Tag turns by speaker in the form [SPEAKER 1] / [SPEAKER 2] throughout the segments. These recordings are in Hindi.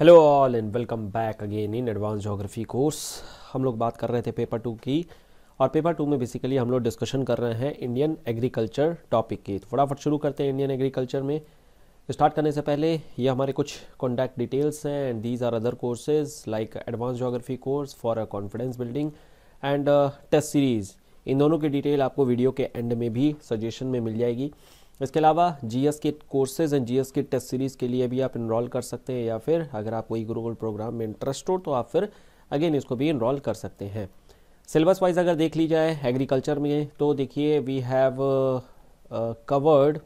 [SPEAKER 1] hello all and welcome back again in advance geography course हम लोग बात कर रहे थे पेपर टू की और पेपर टू में बेसिकली हम लोग डिस्कशन कर रहे हैं इंडियन एग्रीकल्चर टॉपिक की तो फटाफट शुरू करते हैं इंडियन एग्रीकल्चर में स्टार्ट करने से पहले ये हमारे कुछ कॉन्टैक्ट डिटेल्स हैं and these are other courses like advance geography course for a confidence building and test series इन दोनों की डिटेल आपको वीडियो के एंड में भी सजेशन में मिल जाएगी इसके अलावा जी एस के कोर्सेज एंड जी एस के टेस्ट सीरीज़ के लिए भी आप इनरोल कर सकते हैं या फिर अगर आप कोई गुरुकुल प्रोग्राम में इंटरेस्ट हो तो आप फिर अगेन इसको भी इनरोल कर सकते हैं सिलेबस वाइज अगर देख ली जाए एग्रीकल्चर में तो देखिए वी हैव कवर्ड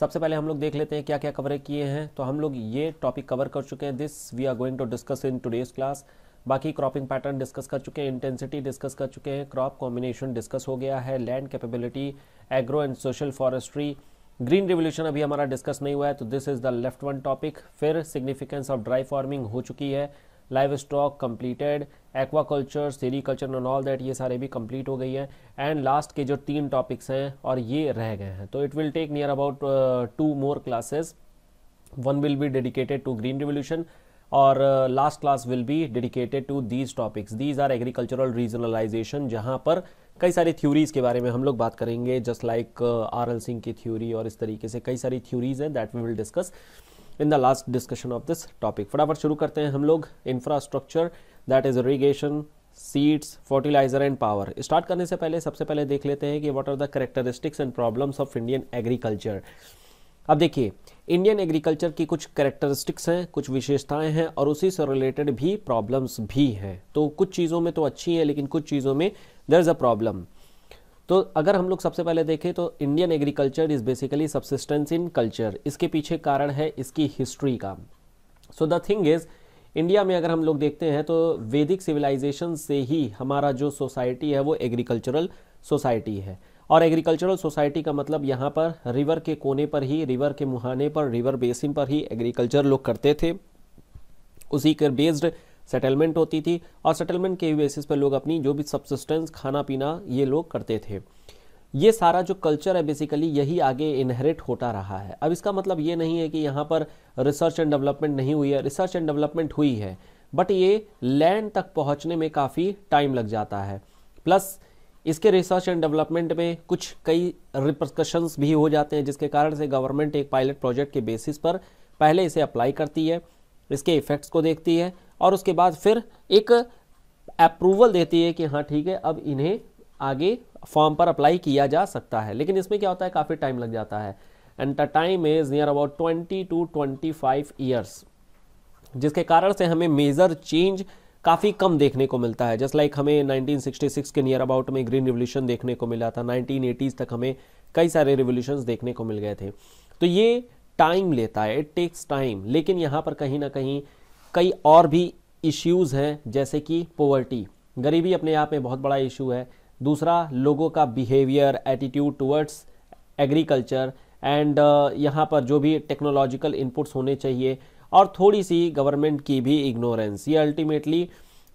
[SPEAKER 1] सबसे पहले हम लोग देख लेते हैं क्या क्या कवर किए हैं तो हम लोग ये टॉपिक कवर कर चुके हैं this we are going to discuss in today's class बाकी क्रॉपिंग पैटर्न डिस्कस कर चुके हैं इंटेंसिटी डिस्कस कर चुके हैं क्रॉप कॉम्बिनेशन डिस्कस हो गया है land capability agro and social forestry green revolution अभी हमारा डिस्कस नहीं हुआ है तो this is the left one topic फिर सिग्निफिकेंस ऑफ ड्राई फार्मिंग हो चुकी है livestock completed aquaculture sericulture and all that ये सारे भी कंप्लीट हो गई हैं एंड लास्ट के जो तीन टॉपिक्स हैं और ये रह गए हैं तो it will take near about two more classes one will be dedicated to green revolution और last class will be dedicated to these topics these are agricultural regionalisation जहाँ पर कई सारी थ्योरीज के बारे में हम लोग बात करेंगे just like R L Singh की थ्योरी और इस तरीके से कई सारी थ्योरीज हैं that we will discuss in the last discussion of this topic फटाफट शुरू करते हैं हम लोग infrastructure that is irrigation seeds fertiliser and power start करने से पहले सबसे पहले देख लेते हैं कि what are the characteristics and problems of Indian agriculture अब देखिए इंडियन एग्रीकल्चर की कुछ करेक्टरिस्टिक्स हैं कुछ विशेषताएं हैं और उसी से रिलेटेड भी प्रॉब्लम्स भी हैं तो कुछ चीज़ों में तो अच्छी हैं लेकिन कुछ चीज़ों में देर इज़ अ प्रॉब्लम तो अगर हम लोग सबसे पहले देखें तो Indian agriculture is basically subsistence in culture इसके पीछे कारण है इसकी हिस्ट्री का so the thing is India में अगर हम लोग देखते हैं तो वैदिक सिविलाइजेशन से ही हमारा जो सोसाइटी है वो एग्रीकल्चरल सोसाइटी है और एग्रीकल्चरल सोसाइटी का मतलब यहाँ पर रिवर के कोने पर ही रिवर के मुहाने पर रिवर बेसिन पर ही एग्रीकल्चर लोग करते थे उसी के बेस्ड सेटलमेंट होती थी और सेटलमेंट के बेसिस पर लोग अपनी जो भी सब्सिस्टेंस खाना पीना ये लोग करते थे ये सारा जो कल्चर है बेसिकली यही आगे इनहेरिट होता रहा है अब इसका मतलब ये नहीं है कि यहाँ पर रिसर्च एंड डेवलपमेंट नहीं हुई है रिसर्च एंड डेवलपमेंट हुई है बट ये लैंड तक पहुँचने में काफ़ी टाइम लग जाता है प्लस इसके रिसर्च एंड डेवलपमेंट में कुछ कई रिप्रकशंस भी हो जाते हैं जिसके कारण से गवर्नमेंट एक पायलट प्रोजेक्ट के बेसिस पर पहले इसे अप्लाई करती है इसके इफ़ेक्ट्स को देखती है और उसके बाद फिर एक अप्रूवल देती है कि हाँ ठीक है अब इन्हें आगे फॉर्म पर अप्लाई किया जा सकता है लेकिन इसमें क्या होता है काफ़ी टाइम लग जाता है and the time is near about twenty two twenty five years जिसके कारण से हमें मेजर चेंज काफ़ी कम देखने को मिलता है जस्ट लाइक like हमें 1966 के नियर अबाउट में ग्रीन रिवोल्यूशन देखने को मिला था 1980s तक हमें कई सारे रिवोल्यूशन देखने को मिल गए थे तो ये टाइम लेता है इट टेक्स टाइम लेकिन यहाँ पर कहीं ना कहीं कई और भी इश्यूज़ हैं जैसे कि पोवर्टी गरीबी अपने आप में बहुत बड़ा इशू है दूसरा लोगों का behaviour attitude towards agriculture and यहाँ पर जो भी टेक्नोलॉजिकल इनपुट्स होने चाहिए और थोड़ी सी गवर्नमेंट की भी इग्नोरेंस ये अल्टीमेटली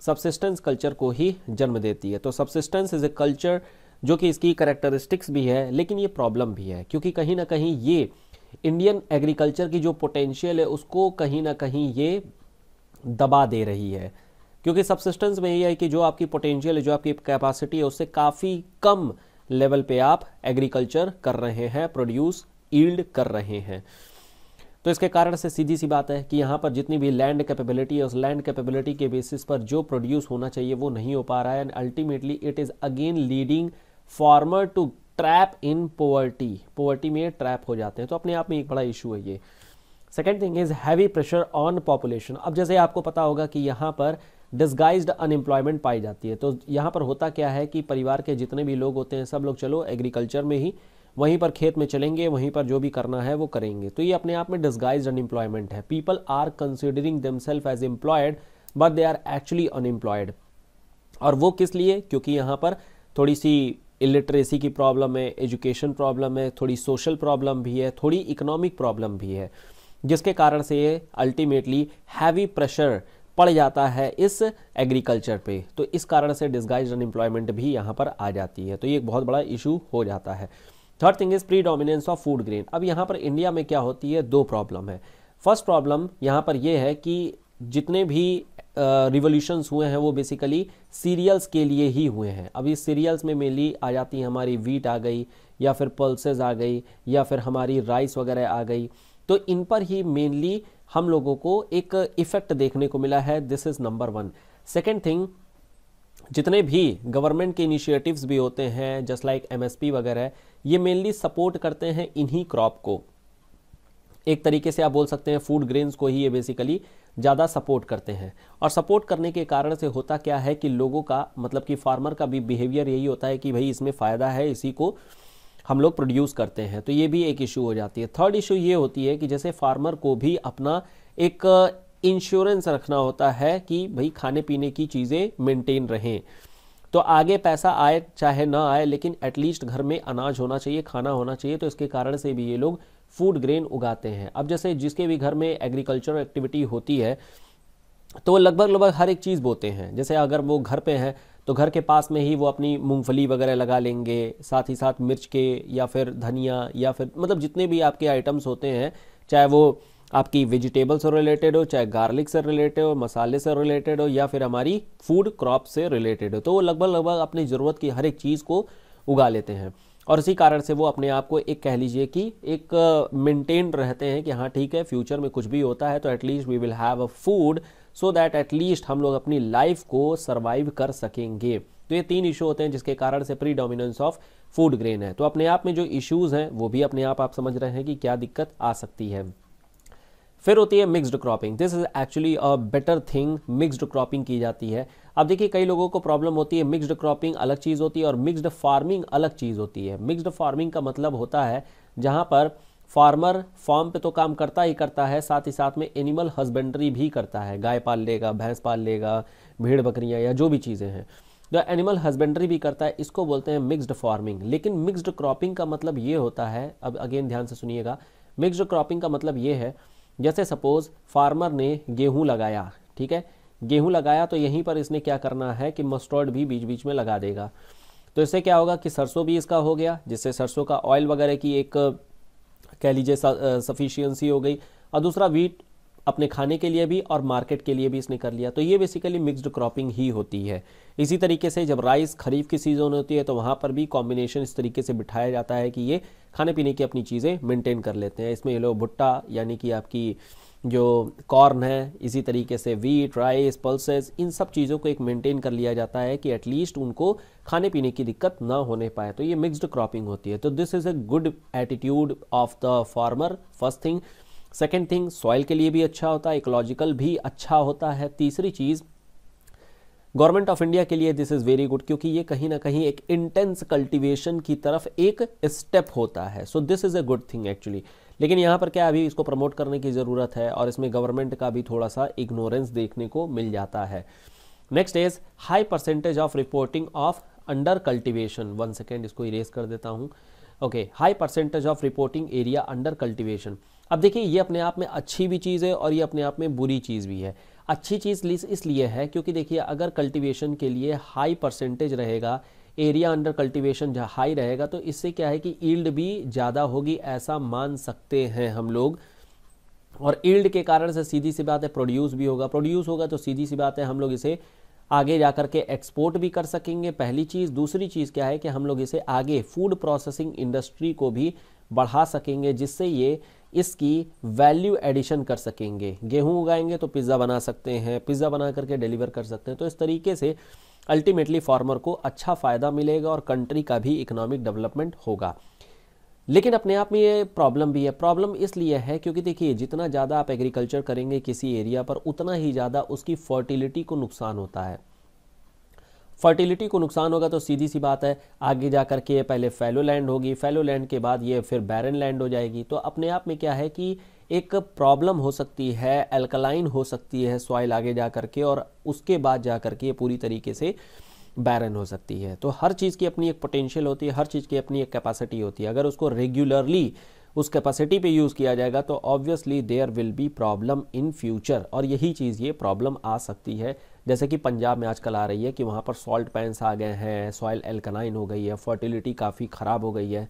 [SPEAKER 1] सबसिस्टेंस कल्चर को ही जन्म देती है तो सबसिस्टेंस इज ए कल्चर जो कि इसकी करेक्टरिस्टिक्स भी है लेकिन ये प्रॉब्लम भी है क्योंकि कहीं ना कहीं ये इंडियन एग्रीकल्चर की जो पोटेंशियल है उसको कहीं ना कहीं ये दबा दे रही है क्योंकि सबसिस्टेंस में ये है कि जो आपकी पोटेंशियल है जो आपकी कैपेसिटी है उससे काफ़ी कम लेवल पे आप एग्रीकल्चर कर रहे हैं प्रोड्यूस ईल्ड कर रहे हैं तो इसके कारण से सीधी सी बात है कि यहाँ पर जितनी भी लैंड कैपेबिलिटी है उस लैंड कैपेबिलिटी के बेसिस पर जो प्रोड्यूस होना चाहिए वो नहीं हो पा रहा है and ultimately it is again leading farmer to trap in poverty poverty में ट्रैप हो जाते हैं तो अपने आप में एक बड़ा इशू है ये second thing is heavy pressure on population अब जैसे आपको पता होगा कि यहाँ पर डिस्गाइज्ड अनएम्प्लॉयमेंट पाई जाती है तो यहाँ पर होता क्या है कि परिवार के जितने भी लोग होते हैं सब लोग चलो एग्रीकल्चर में ही वहीं पर खेत में चलेंगे वहीं पर जो भी करना है वो करेंगे तो ये अपने आप में डिस्गाइज अनएम्प्लॉयमेंट है people are considering themselves as employed but they are actually unemployed और वो किस लिए क्योंकि यहाँ पर थोड़ी सी इलिटरेसी की प्रॉब्लम है एजुकेशन प्रॉब्लम है थोड़ी सोशल प्रॉब्लम भी है थोड़ी इकोनॉमिक प्रॉब्लम भी है जिसके कारण से ये अल्टीमेटली हैवी प्रेशर पड़ जाता है इस एग्रीकल्चर पे तो इस कारण से डिस्गाइज अनएम्प्लॉयमेंट भी यहाँ पर आ जाती है तो ये एक बहुत बड़ा इशू हो जाता है third thing is predominance of food grain अब यहाँ पर इंडिया में क्या होती है दो प्रॉब्लम है फर्स्ट प्रॉब्लम यहाँ पर यह है कि जितने भी रिवोल्यूशंस uh, हुए हैं वो बेसिकली सीरियल्स के लिए ही हुए हैं अब इस सीरियल्स में मेनली आ जाती है हमारी वीट आ गई या फिर पल्सेज आ गई या फिर हमारी राइस वगैरह आ गई तो इन पर ही मेनली हम लोगों को एक इफ़ेक्ट देखने को मिला है this is number one second thing जितने भी गवर्नमेंट के इनिशिएटिव्स भी होते हैं जस्ट लाइक एमएसपी वगैरह ये मेनली सपोर्ट करते हैं इन्हीं क्रॉप को एक तरीके से आप बोल सकते हैं फूड ग्रेन्स को ही ये बेसिकली ज़्यादा सपोर्ट करते हैं और सपोर्ट करने के कारण से होता क्या है कि लोगों का मतलब कि फार्मर का भी बिहेवियर यही होता है कि भाई इसमें फ़ायदा है इसी को हम लोग प्रोड्यूस करते हैं तो ये भी एक इशू हो जाती है थर्ड इशू ये होती है कि जैसे फार्मर को भी अपना एक इंश्योरेंस रखना होता है कि भाई खाने पीने की चीज़ें मेंटेन रहें तो आगे पैसा आए चाहे ना आए लेकिन एटलीस्ट घर में अनाज होना चाहिए खाना होना चाहिए तो इसके कारण से भी ये लोग फूड ग्रेन उगाते हैं अब जैसे जिसके भी घर में एग्रीकल्चर एक्टिविटी होती है तो वो लगभग लगभग हर एक चीज़ बोते हैं जैसे अगर वो घर पे हैं तो घर के पास में ही वो अपनी मूंगफली वगैरह लगा लेंगे साथ ही साथ मिर्च के या फिर धनिया या फिर मतलब जितने भी आपके आइटम्स होते हैं चाहे वो आपकी वेजिटेबल से रिलेटेड हो चाहे गार्लिक से रिलेटेड हो मसाले से रिलेटेड हो या फिर हमारी फूड क्रॉप से रिलेटेड हो तो वो लगभग लगभग अपनी ज़रूरत की हर एक चीज़ को उगा लेते हैं और इसी कारण से वो अपने आप को एक कह लीजिए कि एक मेंटेन रहते हैं कि हाँ ठीक है फ्यूचर में कुछ भी होता है तो at least we will have a food so that at least हम लोग अपनी लाइफ को सर्वाइव कर सकेंगे तो ये तीन इशू होते हैं जिसके कारण से predominance of food grain है तो अपने आप में जो इश्यूज़ हैं वो भी अपने आप आप समझ रहे हैं कि क्या दिक्कत आ सकती है फिर होती है mixed cropping this is actually a better thing mixed cropping की जाती है अब देखिए कई लोगों को प्रॉब्लम होती है मिक्स्ड क्रॉपिंग अलग चीज़ होती है और मिक्स्ड फार्मिंग अलग चीज़ होती है मिक्स्ड फार्मिंग का मतलब होता है जहाँ पर फार्मर फार्म पे तो काम करता ही करता है साथ ही साथ में एनिमल हस्बेंड्री भी करता है गाय पाल लेगा भैंस पाल लेगा भीड़ बकरियाँ या जो भी चीज़ें हैं जो एनिमल हस्बेंड्री भी करता है इसको बोलते हैं मिक्स्ड फार्मिंग लेकिन मिक्स्ड क्रॉपिंग का मतलब ये होता है अब अगेन ध्यान से सुनिएगा मिक्स्ड क्रॉपिंग का मतलब ये है जैसे सपोज़ फार्मर ने गेहूँ लगाया ठीक है गेहूँ लगाया तो यहीं पर इसने क्या करना है कि मस्टर्ड भी बीच बीच में लगा देगा तो इससे क्या होगा कि सरसों भी इसका हो गया जिससे सरसों का ऑयल वगैरह की एक कह लीजिए सफिशियंसी हो गई और दूसरा वीट अपने खाने के लिए भी और मार्केट के लिए भी इसने कर लिया तो ये बेसिकली मिक्स्ड क्रॉपिंग ही होती है इसी तरीके से जब राइस खरीफ की सीज़न होती है तो वहाँ पर भी कॉम्बिनेशन इस तरीके से बिठाया जाता है कि ये खाने पीने की अपनी चीज़ें मेंटेन कर लेते हैं इसमें ये लोग भुट्टा यानी कि आपकी जो कॉर्न है इसी तरीके से वीट राइस पल्सेस इन सब चीज़ों को एक मेंटेन कर लिया जाता है कि एटलीस्ट उनको खाने पीने की दिक्कत ना होने पाए तो ये मिक्स्ड क्रॉपिंग होती है तो this is a good attitude of the farmer first thing second thing soil के लिए भी अच्छा होता है इकोलॉजिकल भी अच्छा होता है तीसरी चीज़ गवर्नमेंट ऑफ इंडिया के लिए दिस इज़ वेरी गुड क्योंकि ये कहीं ना कहीं एक इंटेंस कल्टिवेशन की तरफ एक स्टेप होता है so this is a good thing actually लेकिन यहाँ पर क्या अभी इसको प्रमोट करने की ज़रूरत है और इसमें गवर्नमेंट का भी थोड़ा सा इग्नोरेंस देखने को मिल जाता है next is high percentage of reporting of under cultivation one second इसको इरेज कर देता हूँ okay high percentage of reporting area under cultivation अब देखिए ये अपने आप में अच्छी भी चीज़ है और ये अपने आप में बुरी चीज़ भी है अच्छी चीज़ इसलिए है क्योंकि देखिए अगर कल्टीवेशन के लिए हाई परसेंटेज रहेगा एरिया अंडर कल्टीवेशन हाई रहेगा तो इससे क्या है कि ईल्ड भी ज़्यादा होगी ऐसा मान सकते हैं हम लोग और ईल्ड के कारण से सीधी सी बात है प्रोड्यूस भी होगा प्रोड्यूस होगा तो सीधी सी बात है हम लोग इसे आगे जा कर के एक्सपोर्ट भी कर सकेंगे पहली चीज़ दूसरी चीज़ क्या है कि हम लोग इसे आगे फूड प्रोसेसिंग इंडस्ट्री को भी बढ़ा सकेंगे जिससे ये इसकी वैल्यू एडिशन कर सकेंगे गेहूं उगाएंगे तो पिज़्ज़ा बना सकते हैं पिज़्ज़ा बना करके डिलीवर कर सकते हैं तो इस तरीके से अल्टीमेटली फार्मर को अच्छा फ़ायदा मिलेगा और कंट्री का भी इकोनॉमिक डेवलपमेंट होगा लेकिन अपने आप में ये प्रॉब्लम भी है प्रॉब्लम इसलिए है क्योंकि देखिए जितना ज़्यादा आप एग्रीकल्चर करेंगे किसी एरिया पर उतना ही ज़्यादा उसकी फर्टिलिटी को नुकसान होता है फर्टिलिटी को नुकसान होगा तो सीधी सी बात है आगे जा कर के पहले फैलो लैंड होगी फैलो लैंड के बाद ये फिर बैरन लैंड हो जाएगी तो अपने आप में क्या है कि एक प्रॉब्लम हो सकती है एल्कलाइन हो सकती है सॉइल आगे जा कर के और उसके बाद जा कर के ये पूरी तरीके से बैरन हो सकती है तो हर चीज़ की अपनी एक पोटेंशियल होती है हर चीज़ की अपनी एक कैपेसिटी होती है अगर उसको रेगुलरली उस कैपेसिटी पे यूज़ किया जाएगा तो obviously there will be problem in future और यही चीज़ ये प्रॉब्लम आ सकती है जैसे कि पंजाब में आजकल आ रही है कि वहाँ पर सॉल्ट पैंस आ गए हैं सॉयल एल्कनाइन हो गई है फर्टिलिटी काफ़ी ख़राब हो गई है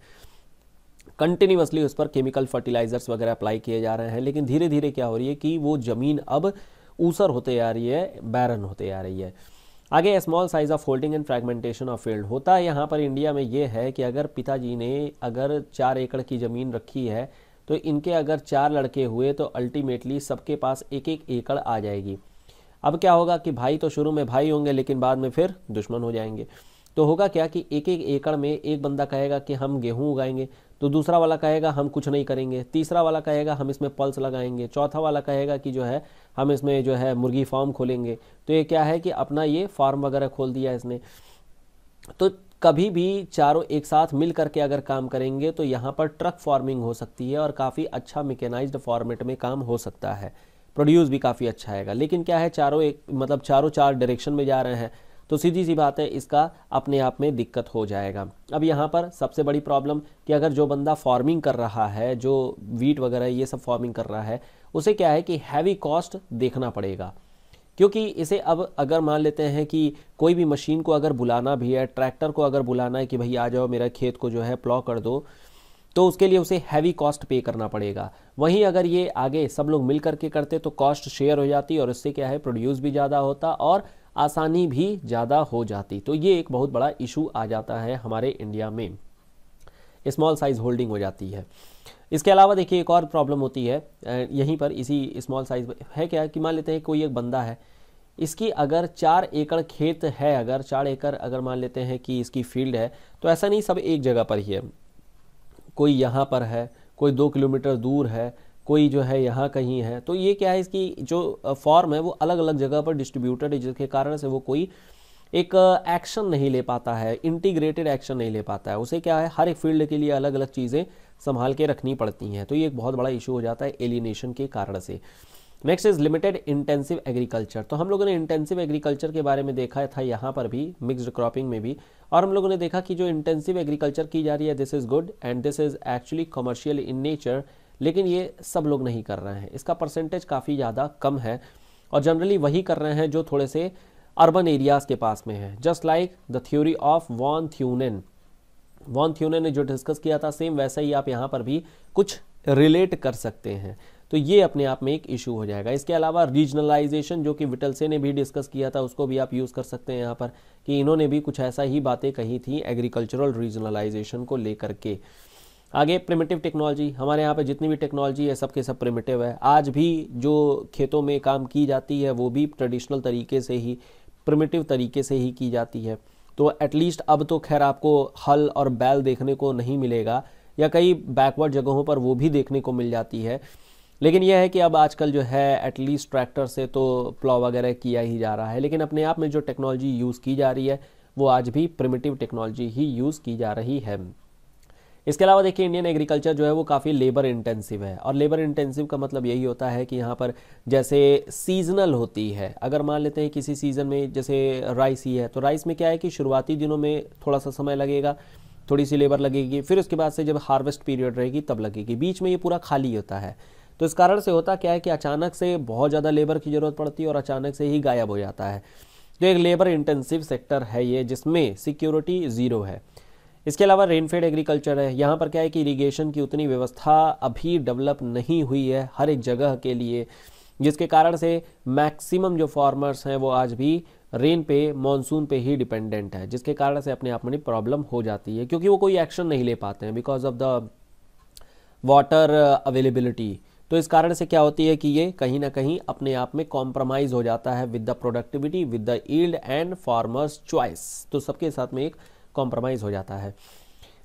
[SPEAKER 1] कंटिन्यूसली उस पर केमिकल फर्टिलाइजर्स वगैरह अप्लाई किए जा रहे हैं लेकिन धीरे धीरे क्या हो रही है कि वो ज़मीन अब ऊसर होते जा रही है बैरन होते जा रही है आगे small size of holding and fragmentation of field होता है यहाँ पर इंडिया में ये है कि अगर पिताजी ने अगर चार एकड़ की ज़मीन रखी है तो इनके अगर चार लड़के हुए तो अल्टीमेटली सबके पास एक एक एकड़ आ जाएगी अब क्या होगा कि भाई तो शुरू में भाई होंगे लेकिन बाद में फिर दुश्मन हो जाएंगे तो होगा क्या कि एक एक एकड़ में एक बंदा कहेगा कि हम गेहूँ उगाएंगे तो दूसरा वाला कहेगा हम कुछ नहीं करेंगे तीसरा वाला कहेगा हम इसमें पल्स लगाएंगे चौथा वाला कहेगा कि जो है हम इसमें जो है मुर्गी फार्म खोलेंगे तो ये क्या है कि अपना ये फार्म वगैरह खोल दिया इसने तो कभी भी चारों एक साथ मिल करके अगर काम करेंगे तो यहाँ पर ट्रक फार्मिंग हो सकती है और काफ़ी अच्छा मेकेनाइज फॉर्मेट में काम हो सकता है प्रोड्यूस भी काफ़ी अच्छा आएगा लेकिन क्या है चारों एक मतलब चारों चार डायरेक्शन में जा रहे हैं तो सीधी सी बात है इसका अपने आप में दिक्कत हो जाएगा अब यहाँ पर सबसे बड़ी प्रॉब्लम कि अगर जो बंदा फार्मिंग कर रहा है जो वीट वगैरह ये सब फार्मिंग कर रहा है उसे क्या है कि हैवी कॉस्ट देखना पड़ेगा क्योंकि इसे अब अगर मान लेते हैं कि कोई भी मशीन को अगर बुलाना भी है ट्रैक्टर को अगर बुलाना है कि भाई आ जाओ मेरा खेत को जो है प्लॉ कर दो तो उसके लिए उसे हैवी कॉस्ट पे करना पड़ेगा वहीं अगर ये आगे सब लोग मिल करके करते तो कॉस्ट शेयर हो जाती और इससे क्या है प्रोड्यूस भी ज़्यादा होता और आसानी भी ज़्यादा हो जाती तो ये एक बहुत बड़ा इशू आ जाता है हमारे इंडिया में स्मॉल साइज़ होल्डिंग हो जाती है इसके अलावा देखिए एक और प्रॉब्लम होती है यहीं पर इसी स्मॉल साइज़ है क्या कि मान लेते हैं कोई एक बंदा है इसकी अगर चार एकड़ खेत है अगर चार एकड़ अगर मान लेते हैं कि इसकी फील्ड है तो ऐसा नहीं सब एक जगह पर ही है कोई यहाँ पर है कोई दो किलोमीटर दूर है कोई जो है यहाँ कहीं है तो ये क्या है इसकी जो फॉर्म है वो अलग अलग जगह पर डिस्ट्रीब्यूटेड है जिसके कारण से वो कोई एक एक्शन नहीं ले पाता है इंटीग्रेटेड एक्शन नहीं ले पाता है उसे क्या है हर एक फील्ड के लिए अलग अलग चीज़ें संभाल के रखनी पड़ती हैं तो ये एक बहुत बड़ा इशू हो जाता है एलिनेशन के कारण से next is limited intensive agriculture तो हम लोगों ने इंटेंसिव एग्रीकल्चर के बारे में देखा था यहाँ पर भी मिक्सड क्रॉपिंग में भी और हम लोगों ने देखा कि जो इंटेंसिव एग्रीकल्चर की जा रही है this is good and this is actually commercial in nature लेकिन ये सब लोग नहीं कर रहे हैं इसका परसेंटेज काफ़ी ज़्यादा कम है और जनरली वही कर रहे हैं जो थोड़े से अर्बन एरियाज़ के पास में है just like the theory of von Thunen von Thunen ने जो डिस्कस किया था सेम वैसा ही आप यहाँ पर भी कुछ रिलेट कर सकते हैं तो ये अपने आप में एक इशू हो जाएगा इसके अलावा रीजनलाइजेशन जो कि विटल से ने भी डिस्कस किया था उसको भी आप यूज़ कर सकते हैं यहाँ पर कि इन्होंने भी कुछ ऐसा ही बातें कही थी एग्रीकल्चरल रीजनलाइजेशन को लेकर के आगे प्रिमिटिव टेक्नोलॉजी हमारे यहाँ पर जितनी भी टेक्नोलॉजी है सब के सब प्रिमिटिव है आज भी जो खेतों में काम की जाती है वो भी ट्रेडिशनल तरीके से ही प्रिमिटिव तरीके से ही की जाती है तो एटलीस्ट अब तो खैर आपको हल और बैल देखने को नहीं मिलेगा या कई बैकवर्ड जगहों पर वो भी देखने को मिल जाती है लेकिन यह है कि अब आजकल जो है एटलीस्ट ट्रैक्टर से तो प्लाव वगैरह किया ही जा रहा है लेकिन अपने आप में जो टेक्नोलॉजी यूज़ की जा रही है वो आज भी प्रिमिटिव टेक्नोलॉजी ही यूज़ की जा रही है इसके अलावा देखिए इंडियन एग्रीकल्चर जो है वो काफ़ी लेबर इंटेंसिव है और लेबर इंटेंसिव का मतलब यही होता है कि यहाँ पर जैसे सीजनल होती है अगर मान लेते हैं किसी सीज़न में जैसे राइस ही है तो राइस में क्या है कि शुरुआती दिनों में थोड़ा सा समय लगेगा थोड़ी सी लेबर लगेगी फिर उसके बाद से जब हार्वेस्ट पीरियड रहेगी तब लगेगी बीच में ये पूरा खाली होता है तो इस कारण से होता क्या है कि अचानक से बहुत ज़्यादा लेबर की ज़रूरत पड़ती है और अचानक से ही गायब हो जाता है तो एक लेबर इंटेंसिव सेक्टर है ये जिसमें सिक्योरिटी ज़ीरो है इसके अलावा रेनफेड एग्रीकल्चर है यहाँ पर क्या है कि इरीगेशन की उतनी व्यवस्था अभी डेवलप नहीं हुई है हर एक जगह के लिए जिसके कारण से मैक्सिमम जो फार्मर्स हैं वो आज भी रेन पे मॉनसून पे ही डिपेंडेंट है जिसके कारण से अपने आप में प्रॉब्लम हो जाती है क्योंकि वो कोई एक्शन नहीं ले पाते हैं because of the water availability तो इस कारण से क्या होती है कि ये कहीं ना कहीं अपने आप में कॉम्प्रोमाइज हो जाता है with the productivity with the yield and farmers choice तो सबके साथ में एक कॉम्प्रोमाइज हो जाता है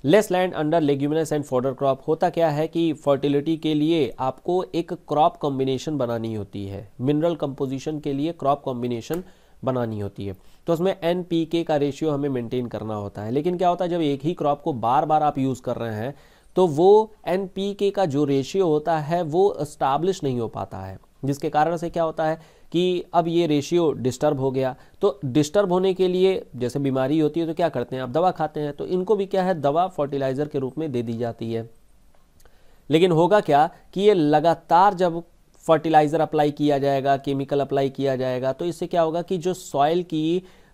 [SPEAKER 1] less land under leguminous and fodder crop होता क्या है कि फर्टिलिटी के लिए आपको एक क्रॉप कॉम्बिनेशन बनानी होती है मिनरल कंपोजिशन के लिए क्रॉप कॉम्बिनेशन बनानी होती है तो उसमें एन पी के का रेशियो हमें मेंटेन करना होता है लेकिन क्या होता है जब एक ही क्रॉप को बार बार आप यूज़ कर रहे हैं तो वो एन पी के का जो रेशियो होता है वो इस्टाब्लिश नहीं हो पाता है जिसके कारण से क्या होता है कि अब ये रेशियो डिस्टर्ब हो गया तो डिस्टर्ब होने के लिए जैसे बीमारी होती है तो क्या करते हैं आप दवा खाते हैं तो इनको भी क्या है दवा फर्टिलाइज़र के रूप में दे दी जाती है लेकिन होगा क्या कि ये लगातार जब फर्टिलाइज़र अप्लाई किया जाएगा केमिकल अप्लाई किया जाएगा तो इससे क्या होगा कि जो सॉइल की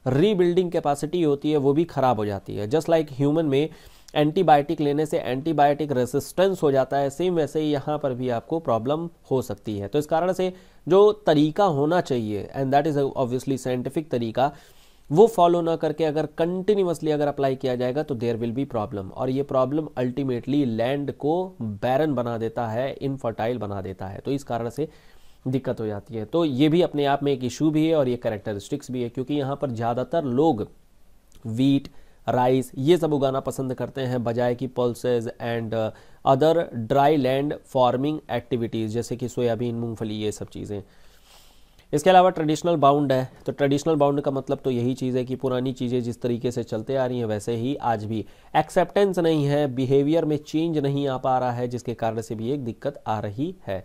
[SPEAKER 1] रीबिल्डिंग कैपेसिटी होती है वो भी ख़राब हो जाती है जस्ट लाइक ह्यूमन में एंटीबायोटिक लेने से एंटीबायोटिक रेसिस्टेंस हो जाता है सेम वैसे ही यहाँ पर भी आपको प्रॉब्लम हो सकती है तो इस कारण से जो तरीका होना चाहिए and that is obviously scientific तरीका वो फॉलो ना करके अगर कंटिन्यूसली अगर अप्लाई किया जाएगा तो देयर विल बी प्रॉब्लम और ये प्रॉब्लम अल्टीमेटली लैंड को बैरन बना देता है इनफर्टाइल बना देता है तो इस कारण से दिक्कत हो जाती है तो ये भी अपने आप में एक इशू भी है और ये करेक्टरिस्टिक्स भी है क्योंकि यहाँ पर ज़्यादातर लोग वीट राइस ये सब उगाना पसंद करते हैं बजाय कि pulses and other dry land farming activities जैसे कि सोयाबीन मूंगफली ये सब चीज़ें इसके अलावा ट्रेडिशनल बाउंड है तो ट्रेडिशनल बाउंड का मतलब तो यही चीज़ है कि पुरानी चीज़ें जिस तरीके से चलते आ रही हैं वैसे ही आज भी एक्सेप्टेंस नहीं है बिहेवियर में चेंज नहीं आ पा रहा है जिसके कारण से भी एक दिक्कत आ रही है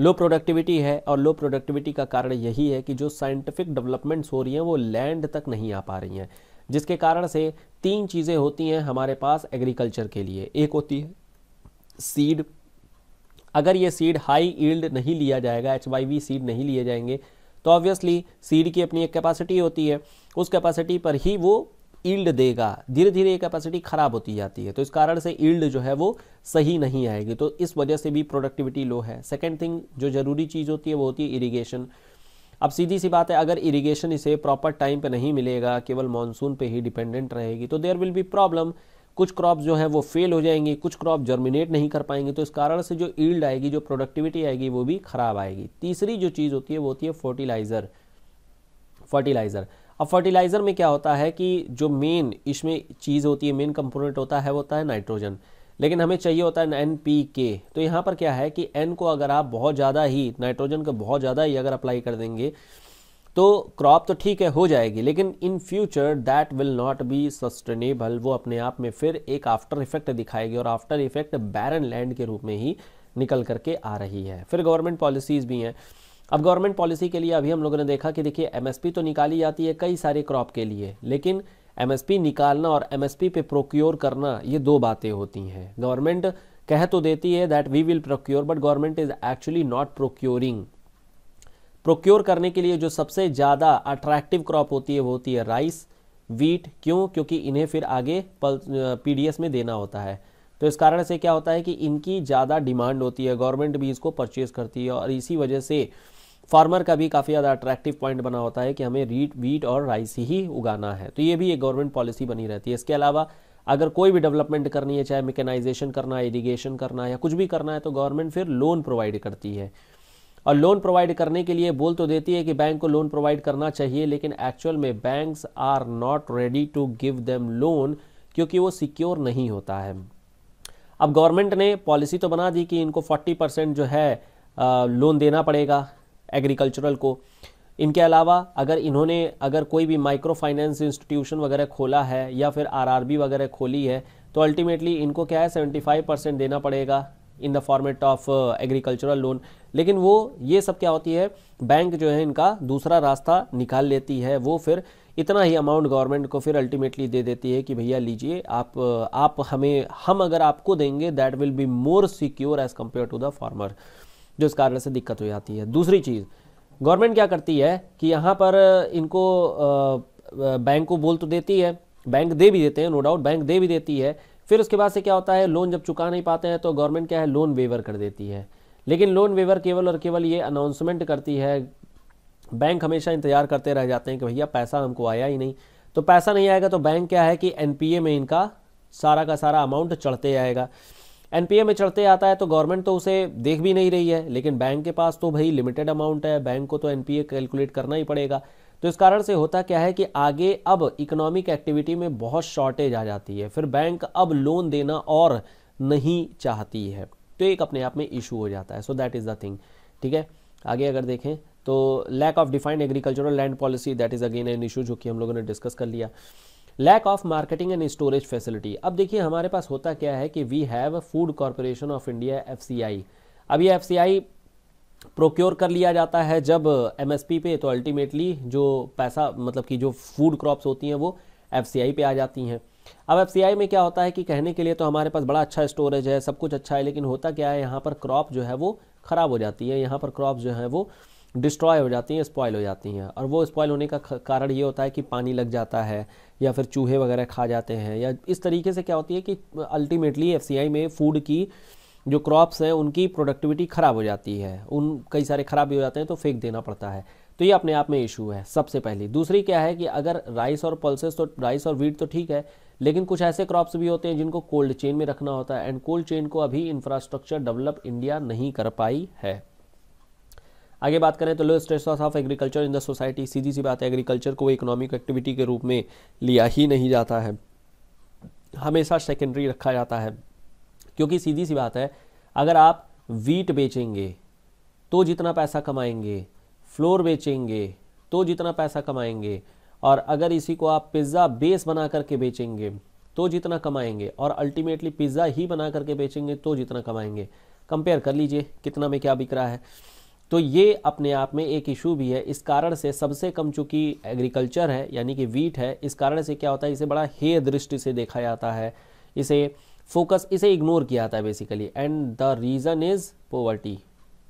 [SPEAKER 1] लो प्रोडक्टिविटी है और लो प्रोडक्टिविटी का कारण यही है कि जो साइंटिफिक डेवलपमेंट्स हो रही हैं वो लैंड तक नहीं आ पा रही हैं जिसके कारण से तीन चीज़ें होती हैं हमारे पास एग्रीकल्चर के लिए एक होती है सीड अगर ये सीड हाई ईल्ड नहीं लिया जाएगा एच वाई वी सीड नहीं लिए जाएंगे तो ऑब्वियसली सीड की अपनी एक कैपेसिटी होती है उस कैपेसिटी पर ही वो ईल्ड देगा धीरे धीरे ये कैपेसिटी खराब होती जाती है तो इस कारण से ईल्ड जो है वो सही नहीं आएगी तो इस वजह से भी प्रोडक्टिविटी लो है सेकेंड थिंग जो ज़रूरी चीज़ होती है वो होती है इरीगेशन अब सीधी सी बात है अगर इरिगेशन इसे प्रॉपर टाइम पे नहीं मिलेगा केवल मानसून पे ही डिपेंडेंट रहेगी तो देयर विल बी प्रॉब्लम कुछ क्रॉप जो है वो फेल हो जाएंगी कुछ क्रॉप जर्मिनेट नहीं कर पाएंगे तो इस कारण से जो ईल्ड आएगी जो प्रोडक्टिविटी आएगी वो भी ख़राब आएगी तीसरी जो चीज़ होती है वो होती है फर्टिलाइज़र फर्टिलाइज़र अब फर्टिलाइज़र में क्या होता है कि जो मेन इसमें चीज़ होती है मेन कंपोनेंट होता है वो होता है नाइट्रोजन लेकिन हमें चाहिए होता है एन पी के तो यहाँ पर क्या है कि एन को अगर आप बहुत ज़्यादा ही नाइट्रोजन को बहुत ज़्यादा ही अगर अप्लाई कर देंगे तो क्रॉप तो ठीक है हो जाएगी लेकिन in future that will not be sustainable वो अपने आप में फिर एक आफ्टर इफेक्ट दिखाएगी और आफ्टर इफेक्ट बैरन लैंड के रूप में ही निकल करके आ रही है फिर गवर्नमेंट पॉलिसीज़ भी हैं अब गवर्नमेंट पॉलिसी के लिए अभी हम लोगों ने देखा कि देखिए एमएसपी तो निकाली जाती है कई सारे क्रॉप के लिए लेकिन एमएसपी निकालना और एमएसपी पे प्रोक्योर करना ये दो बातें होती हैं गवर्नमेंट कह तो देती है that we will procure but government is actually not procuring procure करने के लिए जो सबसे ज़्यादा अट्रैक्टिव क्रॉप होती है वो होती है राइस वीट क्यों क्योंकि इन्हें फिर आगे पीडीएस में देना होता है तो इस कारण से क्या होता है कि इनकी ज़्यादा डिमांड होती है गवर्नमेंट भी इसको परचेज करती है और इसी वजह से फार्मर का भी काफ़ी ज़्यादा अट्रैक्टिव पॉइंट बना होता है कि हमें रीट वीट और राइस ही उगाना है तो ये भी एक गवर्नमेंट पॉलिसी बनी रहती है इसके अलावा अगर कोई भी डेवलपमेंट करनी है चाहे मेकेनाइजेशन करना है इरीगेशन करना है या कुछ भी करना है तो गवर्नमेंट फिर लोन प्रोवाइड करती है और लोन प्रोवाइड करने के लिए बोल तो देती है कि बैंक को लोन प्रोवाइड करना चाहिए लेकिन एक्चुअल में banks are not ready to give them loan क्योंकि वो सिक्योर नहीं होता है अब गवर्नमेंट ने पॉलिसी तो बना दी कि इनको 40 परसेंट जो है लोन देना पड़ेगा एग्रीकल्चरल को इनके अलावा अगर इन्होंने अगर कोई भी माइक्रो फाइनेंस इंस्टीट्यूशन वगैरह खोला है या फिर आरआरबी वगैरह खोली है तो अल्टीमेटली इनको क्या है फाइव परसेंट देना पड़ेगा in the format of agricultural loan लेकिन वो ये सब क्या होती है बैंक जो है इनका दूसरा रास्ता निकाल लेती है वो फिर इतना ही अमाउंट गवर्नमेंट को फिर अल्टीमेटली दे देती है कि भैया लीजिए आप आप हमें हम अगर आपको देंगे that will be more secure as compare to the farmer जो इस कारण से दिक्कत हो जाती है दूसरी चीज़ गवर्नमेंट क्या करती है कि यहाँ पर इनको बैंक को बोल तो देती है बैंक दे भी देते हैं नो डाउट बैंक दे भी देती है फिर उसके बाद से क्या होता है लोन जब चुका नहीं पाते हैं तो गवर्नमेंट क्या है लोन वेवर कर देती है लेकिन लोन वेवर केवल और केवल ये अनाउंसमेंट करती है बैंक हमेशा इंतजार करते रह जाते हैं कि भैया पैसा हमको आया ही नहीं तो पैसा नहीं आएगा तो बैंक क्या है कि एनपीए में इनका सारा का सारा अमाउंट चढ़ते जाएगा एनपीए में चढ़ते आता है तो गवर्नमेंट तो उसे देख भी नहीं रही है लेकिन बैंक के पास तो भाई लिमिटेड अमाउंट है बैंक को तो एनपीए कैलकुलेट करना ही पड़ेगा तो इस कारण से होता क्या है कि आगे अब इकोनॉमिक एक्टिविटी में बहुत शॉर्टेज आ जाती है फिर बैंक अब लोन देना और नहीं चाहती है तो एक अपने आप में इशू हो जाता है so that is the thing ठीक है आगे अगर देखें तो lack of defined agricultural land policy that is again an issue जो कि हम लोगों ने डिस्कस कर लिया lack of marketing and storage facility अब देखिए हमारे पास होता क्या है कि we have Food Corporation of India F अब ये एफ प्रोक्योर कर लिया जाता है जब पी पे तो अल्टीमेटली जो पैसा मतलब कि जो फूड क्रॉप्स होती हैं वो एफ पे आ जाती हैं अब एफ में क्या होता है कि कहने के लिए तो हमारे पास बड़ा अच्छा स्टोरेज है सब कुछ अच्छा है लेकिन होता क्या है यहाँ पर क्रॉप जो है वो ख़राब हो जाती है यहाँ पर क्रॉप जो है वो डिस्ट्रॉय हो जाती हैं स्पॉयल हो जाती हैं और वो स्पॉयल होने का कारण ये होता है कि पानी लग जाता है या फिर चूहे वगैरह खा जाते हैं या इस तरीके से क्या होती है कि अल्टीमेटली एफ में फूड की जो क्रॉप्स हैं उनकी प्रोडक्टिविटी ख़राब हो जाती है उन कई सारे ख़राब भी हो जाते हैं तो फेंक देना पड़ता है तो ये अपने आप में इशू है सबसे पहली दूसरी क्या है कि अगर राइस और पल्सेस तो राइस और वीट तो ठीक है लेकिन कुछ ऐसे क्रॉप्स भी होते हैं जिनको कोल्ड चेन में रखना होता है एंड कोल्ड चेन को अभी इंफ्रास्ट्रक्चर डेवलप इंडिया नहीं कर पाई है आगे बात करें तो low status of agriculture in the society सीधी सी बात है एग्रीकल्चर को इकोनॉमिक एक्टिविटी के रूप में लिया ही नहीं जाता है हमेशा सेकेंडरी रखा जाता है क्योंकि सीधी सी बात है अगर आप वीट बेचेंगे तो जितना पैसा कमाएंगे फ्लोर बेचेंगे तो जितना पैसा कमाएंगे और अगर इसी को आप पिज़्ज़ा बेस बना करके बेचेंगे तो जितना कमाएंगे और अल्टीमेटली पिज़्ज़ा ही बना करके बेचेंगे तो जितना कमाएंगे कंपेयर कर लीजिए कितना में क्या बिक रहा है तो ये अपने आप में एक इशू भी है इस कारण से सबसे कम चूंकि एग्रीकल्चर है यानी कि वीट है इस कारण से क्या होता है इसे बड़ा हे दृष्टि से देखा जाता है इसे फोकस इसे इग्नोर किया जाता है basically and the reason is poverty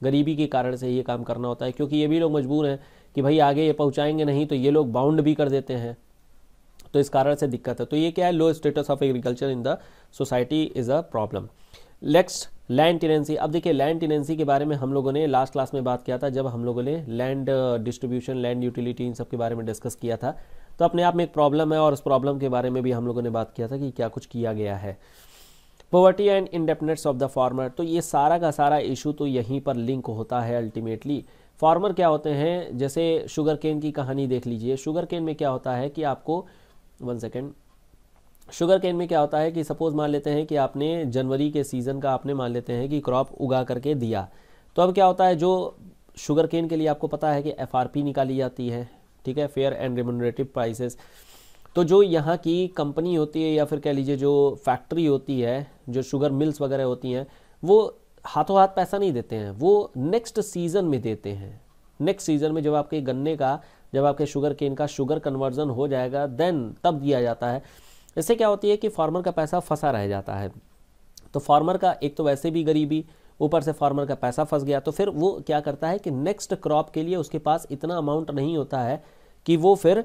[SPEAKER 1] गरीबी के कारण से ये काम करना होता है क्योंकि ये भी लोग मजबूर हैं कि भाई आगे ये पहुँचाएंगे नहीं तो ये लोग बाउंड भी कर देते हैं तो इस कारण से दिक्कत है तो ये क्या है low status of agriculture in the society is a problem next land tenancy अब देखिए लैंड टेनेंसी के बारे में हम लोगों ने लास्ट क्लास में बात किया था जब हम लोगों ने लैंड डिस्ट्रीब्यूशन लैंड यूटिलिटी इन सब के बारे में डिस्कस किया था तो अपने आप में एक प्रॉब्लम है और उस प्रॉब्लम के बारे में भी हम लोगों ने बात किया था कि क्या कुछ किया गया है poverty and independence of the farmer तो ये सारा का सारा इशू तो यहीं पर लिंक होता है अल्टीमेटली फार्मर क्या होते हैं जैसे शुगर केन की कहानी देख लीजिए शुगर केन में क्या होता है कि आपको वन सेकेंड शुगर केन में क्या होता है कि सपोज़ मान लेते हैं कि आपने जनवरी के सीज़न का आपने मान लेते हैं कि क्रॉप उगा करके दिया तो अब क्या होता है जो शुगर केन के लिए आपको पता है कि एफ निकाली जाती है ठीक है फेयर एंड रिमोनरेटिव प्राइसेस तो जो यहाँ की कंपनी होती है या फिर कह लीजिए जो फैक्ट्री होती है जो शुगर मिल्स वगैरह होती हैं वो हाथों हाथ पैसा नहीं देते हैं वो नेक्स्ट सीज़न में देते हैं नेक्स्ट सीज़न में जब आपके गन्ने का जब आपके शुगर केन का शुगर कन्वर्जन हो जाएगा देन तब दिया जाता है इससे क्या होती है कि फार्मर का पैसा फंसा रह जाता है तो फार्मर का एक तो वैसे भी गरीबी ऊपर से फार्मर का पैसा फंस गया तो फिर वो क्या करता है कि नेक्स्ट क्रॉप के लिए उसके पास इतना अमाउंट नहीं होता है कि वो फिर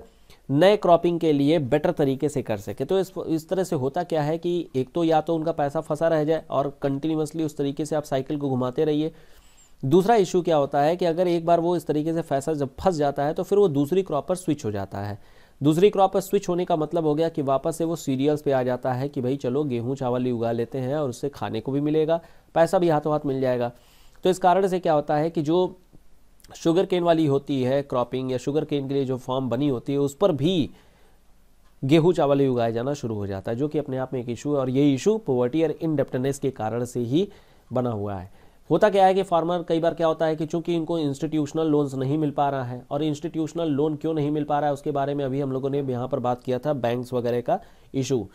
[SPEAKER 1] नए क्रॉपिंग के लिए बेटर तरीके से कर सके तो इस इस तरह से होता क्या है कि एक तो या तो उनका पैसा फंसा रह जाए और कंटिन्यूसली उस तरीके से आप साइकिल को घुमाते रहिए दूसरा इशू क्या होता है कि अगर एक बार वो इस तरीके से पैसा जब फंस जाता है तो फिर वो दूसरी क्रॉप पर स्विच हो जाता है दूसरी क्रॉप पर स्विच होने का मतलब हो गया कि वापस से वो सीरियल्स पे आ जाता है कि भाई चलो गेहूँ चावल ही उगा लेते हैं और उससे खाने को भी मिलेगा पैसा भी हाथों हाथ मिल जाएगा तो इस कारण से क्या होता है कि जो शुगर केन वाली होती है क्रॉपिंग या शुगर केन के लिए जो फॉर्म बनी होती है उस पर भी गेहूँ चावल ही उगाया जाना शुरू हो जाता है जो कि अपने आप में एक इशू है और ये इशू पोवर्टी और इनडेप्टनेस के कारण से ही बना हुआ है होता क्या है कि फार्मर कई बार क्या होता है कि चूंकि इनको इंस्टीट्यूशनल लोन्स नहीं मिल पा रहा है और इंस्टीट्यूशनल लोन क्यों नहीं मिल पा रहा है उसके बारे में अभी हम लोगों ने यहाँ पर बात किया था बैंक्स वगैरह का इशू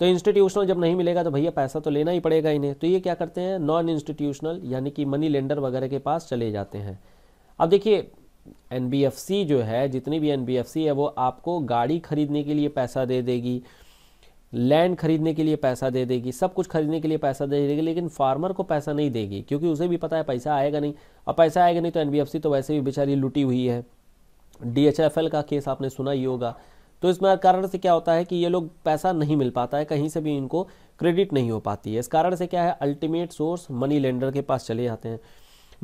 [SPEAKER 1] तो इंस्टीट्यूशनल जब नहीं मिलेगा तो भैया पैसा तो लेना ही पड़ेगा इन्हें तो ये क्या करते हैं नॉन इंस्टीट्यूशनल यानी कि मनी लेंडर वगैरह के पास चले जाते हैं अब देखिए एन जो है जितनी भी एन है वो आपको गाड़ी खरीदने के लिए पैसा दे देगी लैंड खरीदने के लिए पैसा दे देगी सब कुछ खरीदने के लिए पैसा दे देगी लेकिन फार्मर को पैसा नहीं देगी क्योंकि उसे भी पता है पैसा आएगा नहीं और पैसा आएगा नहीं तो एनबीएफसी तो वैसे भी बेचारी लुटी हुई है डीएचएफएल का केस आपने सुना ही होगा तो इस कारण से क्या होता है कि ये लोग पैसा नहीं मिल पाता है कहीं से भी इनको क्रेडिट नहीं हो पाती है इस कारण से क्या है अल्टीमेट सोर्स मनी लेंडर के पास चले जाते हैं